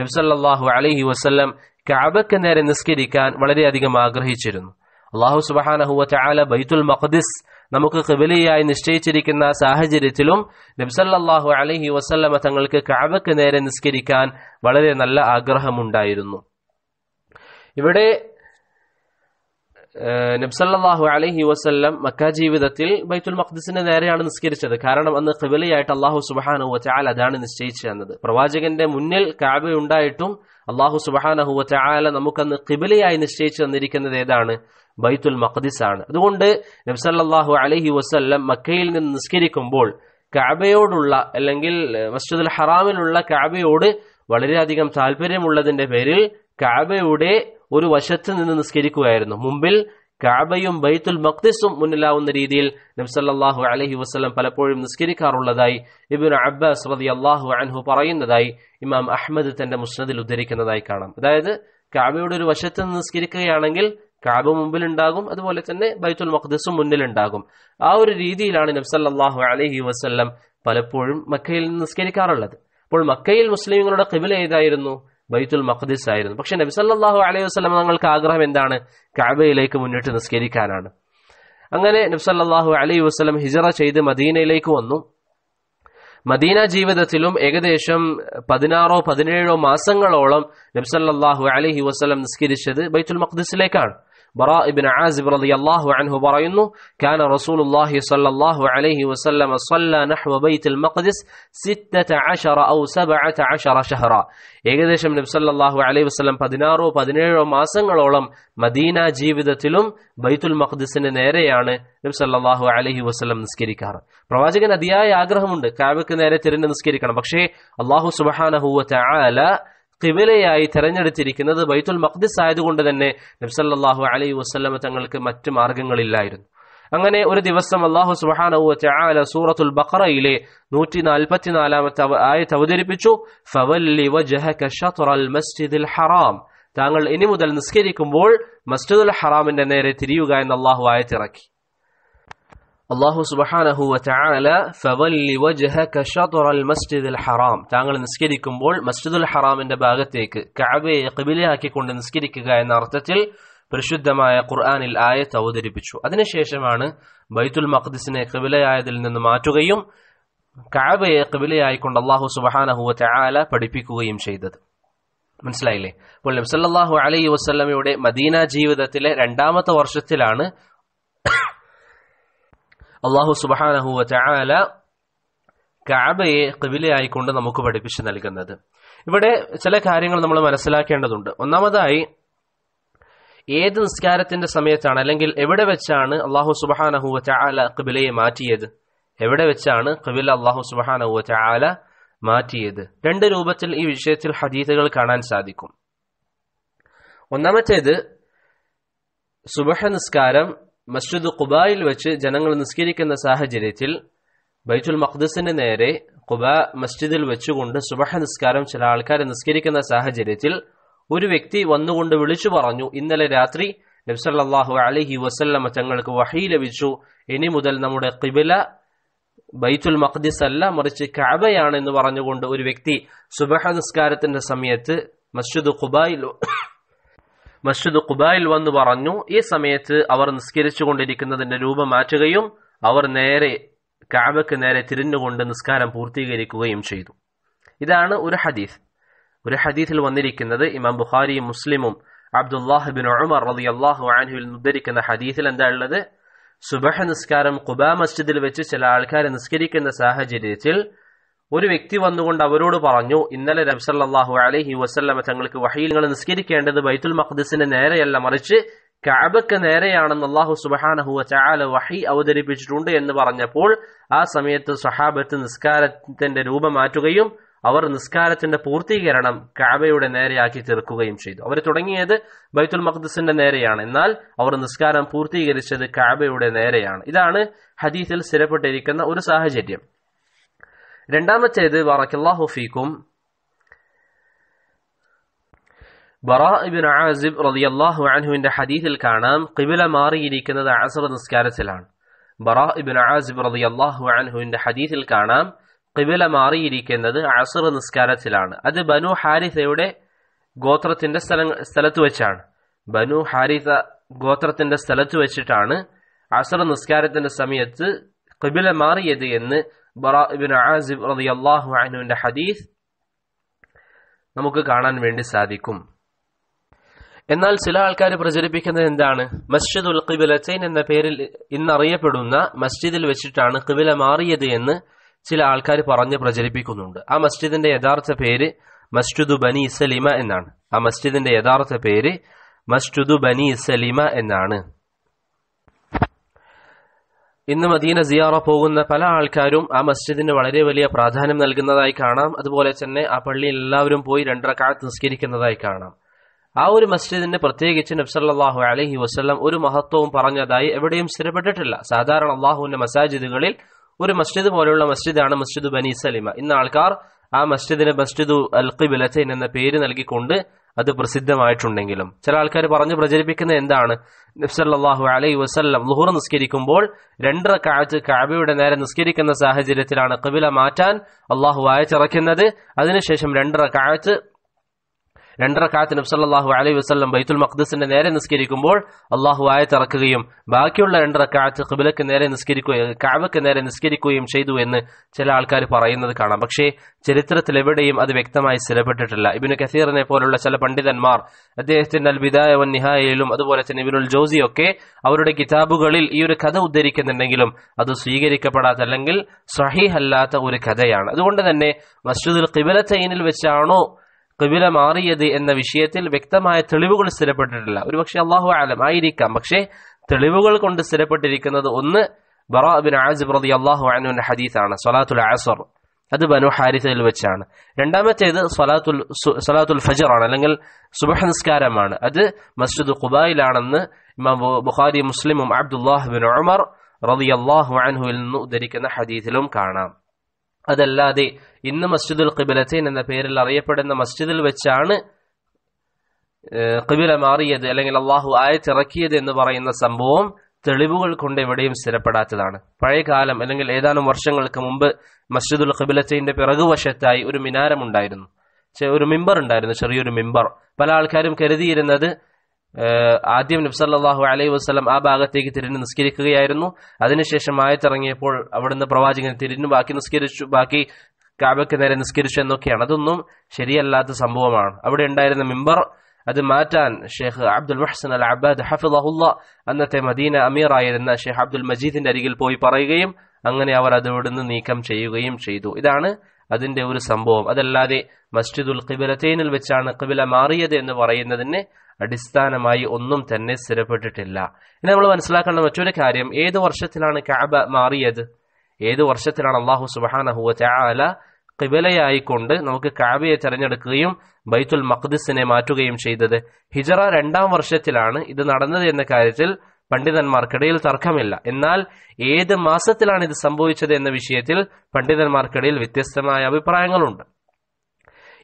നബി സല്ലല്ലാഹു അലൈഹി വസല്ലം കാബക്ക് നേരെ നിസ്കരിക്കാൻ വളരെയധികം ആഗ്രഹിച്ചിരുന്നു അള്ളാഹു സുബാനഹുല ചാല ബൈത്തുൽ മഖദിസ് നമുക്ക് കിബിലിയായി നിശ്ചയിച്ചിരിക്കുന്ന സാഹചര്യത്തിലും നബ്സല്ലാഹു അലഹി വസ്ല്ലമ തങ്ങൾക്ക് കാബക്ക് നേരെ നിസ്കരിക്കാൻ വളരെ നല്ല ആഗ്രഹമുണ്ടായിരുന്നു ഇവിടെ നബ്സല്ലാഹു അലഹി വസ്ല്ലം മക്ക ജീവിതത്തിൽ ബൈത്തുൽ മഖ്ദിസിന്റെ നേരെയാണ് നിസ്കരിച്ചത് കാരണം അന്ന് ഖിബിലയായിട്ട് അള്ളാഹു സുബാനഹു വച്ചാൽ അതാണ് നിശ്ചയിച്ചു എന്നത് പ്രവാചകന്റെ മുന്നിൽ കാബ ഉണ്ടായിട്ടും അള്ളാഹു സുബാനഹു വച്ചാല നമുക്കന്ന് ഖിബിലയായി നിശ്ചയിച്ചു തന്നിരിക്കുന്നത് ഏതാണ് ബൈത്തുൽ മഖ്ദിസ് ആണ് അതുകൊണ്ട് നബ്സല്ലാഹു അലഹി വസ്ല്ലം മക്കയിൽ നിന്ന് നിസ്കരിക്കുമ്പോൾ കാബയോടുള്ള അല്ലെങ്കിൽ മസ്ജിദുൽ ഹറാമിലുള്ള കാബയോട് വളരെയധികം താല്പര്യമുള്ളതിന്റെ പേരിൽ കാബയുടെ ഒരു വശത്ത് നിന്ന് നിസ്കരിക്കുകയായിരുന്നു മുമ്പിൽ കാബയും ബൈത്തുൽ മക്തിസും മുന്നിലാവുന്ന രീതിയിൽ നബ്സല്ലാഹു അലഹി വസ്ലം പലപ്പോഴും നിസ്കരിക്കാറുള്ളതായി ഇബിൻ അബ്ബാസ് റതി അള്ളാഹു അൻഹു പറയുന്നതായി ഇമാം അഹമ്മദ് തന്റെ മുസ്നദിൽ ഉദ്ധരിക്കുന്നതായി കാണാം അതായത് കാബയുടെ ഒരു വശത്ത് നിന്ന് നിസ്കരിക്കുകയാണെങ്കിൽ കാബ ഉണ്ടാകും അതുപോലെ തന്നെ ബൈത്തുൽ മഖ്ദസും മുന്നിലുണ്ടാകും ആ ഒരു രീതിയിലാണ് നബ്സല്ലാഹു അലഹി വസ്ല്ലം പലപ്പോഴും മക്കയിൽ നിസ്കരിക്കാറുള്ളത് അപ്പോൾ മക്കയിൽ മുസ്ലിങ്ങളുടെ കിബില ഏതായിരുന്നു ബൈത്തുൽ മഖദിസ് ആയിരുന്നു പക്ഷെ നബി സല്ലല്ലാഹു അലൈഹി വസ്ലം തങ്ങൾക്ക് ആഗ്രഹം എന്താണ് കഅബയിലേക്ക് മുന്നിട്ട് നിസ്കരിക്കാനാണ് അങ്ങനെ നബി സല്ലല്ലാഹു അലൈഹി വസ്ലം ഹിജറ ചെയ്ത് മദീനയിലേക്ക് വന്നു മദീന ജീവിതത്തിലും ഏകദേശം പതിനാറോ പതിനേഴോ മാസങ്ങളോളം സല്ലല്ലാഹു അലഹി വസ്ലം നിസ്കരിച്ചത് ബൈത്തുൽ മഖ്ദിസിലേക്കാണ് ബറാ ആസിബ് റതി അൻഹു പറയുന്നു കാന റസൂൽ അള്ളാഹി അലൈഹി വസ്ലമ സല്ല നഹ്വ ബൈത്തുൽ മഖദിസ് സിറ്റ ഔ സബഅത ഏകദേശം നബി സല്ലല്ലാഹു അലൈഹി വസല്ലം പതിനാറോ പതിനേഴോ മാസങ്ങളോളം മദീന ജീവിതത്തിലും ബൈത്തുൽ മഖദിസിന് നേരെയാണ് നബി സല്ലല്ലാഹു അലൈഹി വസല്ലം നിസ്കരിക്കാറ് പ്രവാചകൻ അതിയായ ആഗ്രഹമുണ്ട് കാബയ്ക്ക് നേരെ തിരിഞ്ഞ് നിസ്കരിക്കണം പക്ഷേ അള്ളാഹു സുബഹാനഹുവ തആല കിബിലയായി തെരഞ്ഞെടുത്തിരിക്കുന്നത് ബൈത്തുൽ മഖ്ദിസ് ആയതുകൊണ്ട് തന്നെ നബ്സല്ലാഹു അലൈ വസ്ലമ തങ്ങൾക്ക് മറ്റു മാർഗങ്ങളില്ലായിരുന്നു അങ്ങനെ ഒരു ദിവസം അള്ളാഹു സുബാനവു സൂറത്തുൽ ബഖറയിലെ നൂറ്റി നാൽപ്പത്തിനാലാമത്തെ ആയത്ത് അവതരിപ്പിച്ചു മസ്ജിദുൽ ഹറാം താങ്കൾ ഇനി മുതൽ നിസ്കരിക്കുമ്പോൾ മസ്ജിദുൽ ഹറാമിന്റെ നേരെ തിരിയുക എന്ന് അള്ളാഹു ആയത്തിറക്കി അള്ളാഹു സുബഹാനഹുവ മസ്ജിദുൽ ഹറാം താങ്കൾ നിസ്കരിക്കുമ്പോൾ മസ്ജിദുൽ ഹറാമിന്റെ ഭാഗത്തേക്ക് കഅബയെ കബിലയാക്കിക്കൊണ്ട് നിസ്കരിക്കുക എന്ന അർത്ഥത്തിൽ പരിശുദ്ധമായ ഖുർആാനിൽ ആയത്ത് അവതരിപ്പിച്ചു അതിനുശേഷമാണ് ബൈത്തുൽ മഖ്ദിസിനെ കബിലയായതിൽ നിന്ന് മാറ്റുകയും കഅബയെ കബിലയായിക്കൊണ്ട് അള്ളാഹു സുബഹാനഹുവ ചാനല പഠിപ്പിക്കുകയും ചെയ്തത് മനസ്സിലായില്ലേ അപ്പോൾ നബ്സല്ലാഹു അലൈ വസ്ലമയുടെ മദീന ജീവിതത്തിലെ രണ്ടാമത്തെ വർഷത്തിലാണ് അള്ളാഹു സുബഹാനഹുവ ചാല കാബയെ കബിലയായിക്കൊണ്ട് നമുക്ക് പഠിപ്പിച്ചു നൽകുന്നത് ഇവിടെ ചില കാര്യങ്ങൾ നമ്മൾ മനസ്സിലാക്കേണ്ടതുണ്ട് ഒന്നാമതായി ഏത് നിസ്കാരത്തിന്റെ സമയത്താണ് അല്ലെങ്കിൽ എവിടെ വെച്ചാണ് അള്ളാഹു സുബാനഹു ചാല കബിലയെ മാറ്റിയത് എവിടെ വെച്ചാണ് കബില അള്ളാഹു സുബാനഹു ചാല മാറ്റിയത് രണ്ട് രൂപത്തിൽ ഈ വിഷയത്തിൽ ഹദീസുകൾ കാണാൻ സാധിക്കും ഒന്നാമത്തേത് സുബഹ നിസ്കാരം മസ്ജിദ് ഖുബായിൽ വെച്ച് ജനങ്ങൾ നിസ്കരിക്കുന്ന സാഹചര്യത്തിൽ ബൈത്തുൽ മഖ്ദസിന്റെ നേരെ ഖുബ മസ്ജിദിൽ വെച്ചുകൊണ്ട് സുബഹ നിസ്കാരം ചില ആൾക്കാർ നിസ്കരിക്കുന്ന സാഹചര്യത്തിൽ ഒരു വ്യക്തി വന്നുകൊണ്ട് വിളിച്ചു പറഞ്ഞു ഇന്നലെ രാത്രി നബ്സല്ലാഹു അലഹി വസല്ലമ തങ്ങൾക്ക് വഹി ലഭിച്ചു ഇനി മുതൽ നമ്മുടെ കിബില ബൈത്തുൽ മഖ്ദിസ് അല്ല മറിച്ച് കഅബയാണ് എന്ന് പറഞ്ഞുകൊണ്ട് ഒരു വ്യക്തി സുബഹ നിസ്കാരത്തിന്റെ സമയത്ത് മസ്ജിദ് ഖുബായിൽ മസ്ജിദ് ഖുബായിൽ വന്ന് പറഞ്ഞു ഈ സമയത്ത് അവർ നിസ്കരിച്ചുകൊണ്ടിരിക്കുന്നതിന്റെ രൂപം മാറ്റുകയും അവർ നേരെ കാബക്ക് നേരെ തിരിഞ്ഞുകൊണ്ട് നിസ്കാരം പൂർത്തീകരിക്കുകയും ചെയ്തു ഇതാണ് ഒരു ഹദീസ് ഒരു ഹദീസിൽ വന്നിരിക്കുന്നത് ഇമാം ബുഖാരിയും മുസ്ലിമും അബ്ദുല്ലാഹിബിൻ ഉമർ റതി അള്ളാഹു ആൻഹുവിൽ ഉദ്ധരിക്കുന്ന ഹദീസിൽ എന്താ ഉള്ളത് സുബഹ നിസ്കാരം ഖുബ മസ്ജിദിൽ വെച്ച് ചില ആൾക്കാർ നിസ്കരിക്കുന്ന സാഹചര്യത്തിൽ ഒരു വ്യക്തി വന്നുകൊണ്ട് അവരോട് പറഞ്ഞു ഇന്നലെ നബ്സല്ലാഹു അലഹി വസ്ല്ലമ തങ്ങൾക്ക് വഹയിൽ നിങ്ങൾ നിസ്കരിക്കേണ്ടത് ബൈത്തുൽ മഖ്ദസിന് നേരെയല്ല മറിച്ച് കാബക്ക് നേരെയാണെന്ന് അള്ളാഹു സുബാനഹുവ ചാല വഹി അവതരിപ്പിച്ചിട്ടുണ്ട് എന്ന് പറഞ്ഞപ്പോൾ ആ സമയത്ത് സഹാബത്ത് നിസ്കാരത്തിന്റെ രൂപം മാറ്റുകയും അവർ നിസ്കാരത്തിന്റെ പൂർത്തീകരണം കാബയുടെ നേരെയാക്കി തീർക്കുകയും ചെയ്തു അവർ തുടങ്ങിയത് ബൈത്തുൽ മഖ്ദസിന്റെ നേരെയാണ് എന്നാൽ അവർ നിസ്കാരം പൂർത്തീകരിച്ചത് കാബയുടെ നേരെയാണ് ഇതാണ് ഹദീസിൽ സ്ഥിരപ്പെട്ടിരിക്കുന്ന ഒരു സാഹചര്യം രണ്ടാമത്തേത് വറക്കല്ലാഹു ഫീക്കും ബറാഇബിൻ ആസിബ് റതിയല്ലാഹു അൻഹുവിന്റെ ഹദീഥിൽ കാണാം കിബില മാറിയിരിക്കുന്നത് അസർ നിസ്കാരത്തിലാണ് ബറാഇബിൻ ആസിബ് റതിയല്ലാഹു അൻഹുവിന്റെ ഹദീഥിൽ കാണാം കിബില മാറിയിരിക്കുന്നത് അസർ നിസ്കാരത്തിലാണ് അത് ബനു ഹാരിസയുടെ ഗോത്രത്തിന്റെ സ്ഥല സ്ഥലത്ത് വെച്ചാണ് ബനു ഹാരിസ ഗോത്രത്തിന്റെ സ്ഥലത്ത് വെച്ചിട്ടാണ് അസർ നിസ്കാരത്തിന്റെ സമയത്ത് കിബില മാറിയത് എന്ന് ഇബിൻ ആസിബ് റളിയല്ലാഹു അൻഹുവിന്റെ ഹദീസ് നമുക്ക് കാണാൻ വേണ്ടി സാധിക്കും എന്നാൽ ചില ആൾക്കാർ പ്രചരിപ്പിക്കുന്നത് എന്താണ് മസ്ജിദ് ഉൽ ഖിബിലച്ചൈൻ എന്ന പേരിൽ ഇന്നറിയപ്പെടുന്ന മസ്ജിദിൽ വെച്ചിട്ടാണ് കിബില മാറിയത് എന്ന് ചില ആൾക്കാർ പറഞ്ഞ് പ്രചരിപ്പിക്കുന്നുണ്ട് ആ മസ്ജിദിന്റെ യഥാർത്ഥ പേര് മസ്ജിദു ബനി ഇസലിമ എന്നാണ് ആ മസ്ജിദിന്റെ യഥാർത്ഥ പേര് മസ്ജിദു ബനി ഇസലിമ എന്നാണ് ഇന്ന് മദീന സിയാറ പോകുന്ന പല ആൾക്കാരും ആ മസ്ജിദിന് വളരെ വലിയ പ്രാധാന്യം നൽകുന്നതായി കാണാം അതുപോലെ തന്നെ ആ പള്ളിയിൽ എല്ലാവരും പോയി രണ്ടരക്കാലത്ത് നിസ്കരിക്കുന്നതായി കാണാം ആ ഒരു മസ്ജിദിന് പ്രത്യേകിച്ച് നബ്സല്ലാഹു അലഹി വസ്ലം ഒരു മഹത്വവും പറഞ്ഞതായി എവിടെയും സ്ഥിരപ്പെട്ടിട്ടില്ല സാധാരണ അള്ളാഹുവിന്റെ മസാജിദുകളിൽ ഒരു മസ്ജിദ് പോലെയുള്ള മസ്ജിദാണ് മസ്ജിദ് ബനി സലിമ ഇന്ന് ആൾക്കാർ ആ മസ്ജിദിന് മസ്ജിദ് അൽ ഖിബിലത്തൈൻ എന്ന പേര് നൽകിക്കൊണ്ട് അത് പ്രസിദ്ധമായിട്ടുണ്ടെങ്കിലും ചില ആൾക്കാർ പറഞ്ഞു പ്രചരിപ്പിക്കുന്ന എന്താണ് നബ്സല്ലാഹു അലൈ വസ്ല്ലം ലുഹുർ നിസ്കരിക്കുമ്പോൾ രണ്ടര കാഴ്ച കാബയുടെ നേരെ നിസ്കരിക്കുന്ന സാഹചര്യത്തിലാണ് കബില മാറ്റാൻ അള്ളാഹു വായച്ചിറക്കുന്നത് അതിനുശേഷം രണ്ടര കാഴ്ച രണ്ടറക്കാത്ത് നബ്സല്ലാഹു അലൈഹി വസ്ലം ബൈത്തുൽ മഖ്ദസിന്റെ നേരെ നിസ്കരിക്കുമ്പോൾ അള്ളാഹു ആയത്തിറക്കുകയും ബാക്കിയുള്ള രണ്ടറക്കാത്ത് ഖിബിലക്ക് നേരെ നിസ്കരിക്കുകയും കാവക്ക് നേരെ നിസ്കരിക്കുകയും ചെയ്തു എന്ന് ചില ആൾക്കാർ പറയുന്നത് കാണാം പക്ഷേ ചരിത്രത്തിൽ എവിടെയും അത് വ്യക്തമായി സ്ഥിരപ്പെട്ടിട്ടില്ല ഇബിന് കസീറിനെ പോലുള്ള ചില പണ്ഡിതന്മാർ അദ്ദേഹത്തിന്റെ അൽബിദായ വൻ നിഹായയിലും അതുപോലെ തന്നെ ഇബിനുൽ ജോസിയൊക്കെ അവരുടെ കിതാബുകളിൽ ഈ ഒരു കഥ ഉദ്ധരിക്കുന്നുണ്ടെങ്കിലും അത് സ്വീകരിക്കപ്പെടാത്ത അല്ലെങ്കിൽ സഹീഹ് ഒരു കഥയാണ് അതുകൊണ്ട് തന്നെ മസ്ജിദുൽ കിബിലത്തൈനിൽ വെച്ചാണോ കബില മാറിയത് എന്ന വിഷയത്തിൽ വ്യക്തമായ തെളിവുകൾ സ്ഥിരപ്പെട്ടിട്ടില്ല ഒരുപക്ഷെ അള്ളാഹു ആലം ആയിരിക്കാം പക്ഷേ തെളിവുകൾ കൊണ്ട് സ്ഥിരപ്പെട്ടിരിക്കുന്നത് ഒന്ന് ബറാബിൻ ആസിബ് റതി അള്ളാഹു അനുവിന്റെ ഹദീസാണ് സൊലാത്തുൽ ആസർ അത് ബനു ഹാരിസയിൽ വെച്ചാണ് രണ്ടാമത്തേത് സൊലാത്തുൽ സൊലാത്തുൽ ഫജർ ആണ് അല്ലെങ്കിൽ സുബഹ നിസ്കാരമാണ് അത് മസ്ജിദ് ഖുബായിലാണെന്ന് ഇമാം ബുഖാരി മുസ്ലിമും അബ്ദുല്ലാഹുബിൻ ബിൻ ഉമർ റളിയല്ലാഹു അൻഹുവിൽ നിന്ന് ഉദ്ധരിക്കുന്ന ഹദീസിലും കാണാം അതല്ലാതെ ഇന്ന് മസ്ജിദുൽ ഖിബിലത്തൈൻ എന്ന പേരിൽ അറിയപ്പെടുന്ന മസ്ജിദിൽ വെച്ചാണ് ഖിബില മാറിയത് അല്ലെങ്കിൽ അള്ളാഹു ആയത്തിറക്കിയത് എന്ന് പറയുന്ന സംഭവം തെളിവുകൾ കൊണ്ട് എവിടെയും സ്ഥിരപ്പെടാത്തതാണ് പഴയ കാലം അല്ലെങ്കിൽ ഏതാനും വർഷങ്ങൾക്ക് മുമ്പ് മസ്ജിദുൽ ഖിബിലത്തൈൻ്റെ പിറകുവശത്തായി ഒരു മിനാരം ഉണ്ടായിരുന്നു ഒരു മിമ്പർ ഉണ്ടായിരുന്നു ചെറിയൊരു മിമ്പർ പല ആൾക്കാരും കരുതിയിരുന്നത് ആദ്യം നബ്സല്ലാഹു അലൈഹി വസ്ലം ആ ഭാഗത്തേക്ക് തിരിഞ്ഞ് നിസ്കരിക്കുകയായിരുന്നു അതിനുശേഷം ആയത്തിറങ്ങിയപ്പോൾ അവിടുന്ന് പ്രവാചകൻ തിരിഞ്ഞു ബാക്കി നിസ്കരിച്ചു ബാക്കി കാബയ്ക്ക് നേരെ നിസ്കരിച്ചു എന്നൊക്കെയാണ് അതൊന്നും ശരിയല്ലാത്ത സംഭവമാണ് അവിടെ ഉണ്ടായിരുന്ന മിമ്പർ അത് മാറ്റാൻ ഷെയ്ഖ് അബ്ദുൽ മഹ്സൻ അൽ അബാദ് ഹഫിള്ള അന്നത്തെ മദീന ആയിരുന്ന ഷെയ്ഖ് അബ്ദുൽ മജീദിന്റെ അരികിൽ പോയി പറയുകയും അങ്ങനെ അവർ അതിവിടുന്ന് നീക്കം ചെയ്യുകയും ചെയ്തു ഇതാണ് അതിന്റെ ഒരു സംഭവം അതല്ലാതെ മസ്ജിദുൽ കിബിലത്തേനിൽ വെച്ചാണ് കിബില മാറിയത് എന്ന് പറയുന്നതിന് അടിസ്ഥാനമായി ഒന്നും തന്നെ സ്ഥിരപ്പെട്ടിട്ടില്ല ഇനി നമ്മൾ മനസ്സിലാക്കേണ്ട മറ്റൊരു കാര്യം ഏത് വർഷത്തിലാണ് കാബ മാറിയത് ഏത് വർഷത്തിലാണ് അള്ളാഹു സുബാന ചാല കിബിലയായിക്കൊണ്ട് നമുക്ക് കാബയെ തെരഞ്ഞെടുക്കുകയും ബൈത്തുൽ മഖ്ദിസിനെ മാറ്റുകയും ചെയ്തത് ഹിജറ രണ്ടാം വർഷത്തിലാണ് ഇത് നടന്നത് എന്ന കാര്യത്തിൽ പണ്ഡിതന്മാർക്കിടയിൽ തർക്കമില്ല എന്നാൽ ഏത് മാസത്തിലാണ് ഇത് സംഭവിച്ചത് എന്ന വിഷയത്തിൽ പണ്ഡിതന്മാർക്കിടയിൽ വ്യത്യസ്തമായ അഭിപ്രായങ്ങളുണ്ട്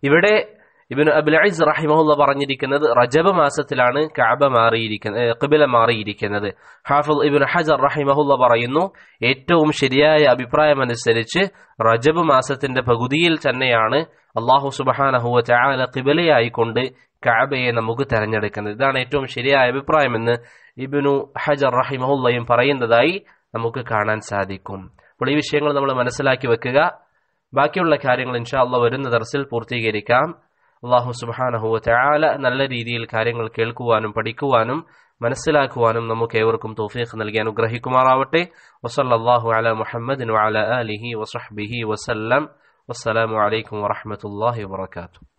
ഇവിടെ ഇബിൻ അബുലൈസ് റഹിമഹുല്ല പറഞ്ഞിരിക്കുന്നത് റജബ് മാസത്തിലാണ് കാബ മാറിയിരിക്കുന്നത് കബില മാറിയിരിക്കുന്നത് ഹാഫുൽ ഇബിൻ ഹജർ റഹിമഹുല്ല പറയുന്നു ഏറ്റവും ശരിയായ അഭിപ്രായമനുസരിച്ച് റജബ് മാസത്തിന്റെ പകുതിയിൽ തന്നെയാണ് അള്ളാഹു സുബാനഹുവ ചാല കിബിലയായിക്കൊണ്ട് കാബയെ നമുക്ക് തെരഞ്ഞെടുക്കുന്നത് ഇതാണ് ഏറ്റവും ശരിയായ അഭിപ്രായം എന്ന് ഇബിനു ഹജർ റഹിമഹുല്ലയും പറയുന്നതായി നമുക്ക് കാണാൻ സാധിക്കും അപ്പോൾ ഈ വിഷയങ്ങൾ നമ്മൾ മനസ്സിലാക്കി വെക്കുക ബാക്കിയുള്ള കാര്യങ്ങൾ ഇൻഷാ അള്ള വരുന്ന ദർസിൽ പൂർത്തീകരിക്കാം അള്ളാഹു സുബാനഹുവ ചാല നല്ല രീതിയിൽ കാര്യങ്ങൾ കേൾക്കുവാനും പഠിക്കുവാനും മനസ്സിലാക്കുവാനും നമുക്ക് ഏവർക്കും തോഫീഖ് നൽകി അനുഗ്രഹിക്കുമാറാവട്ടെ വസല്ലാഹു അല മുഹമ്മദിനു അല അലിഹി വസഹബിഹി വസല്ലം വസ്സലാമു അലൈക്കും വറഹമത്തല്ലാഹി വാത്തു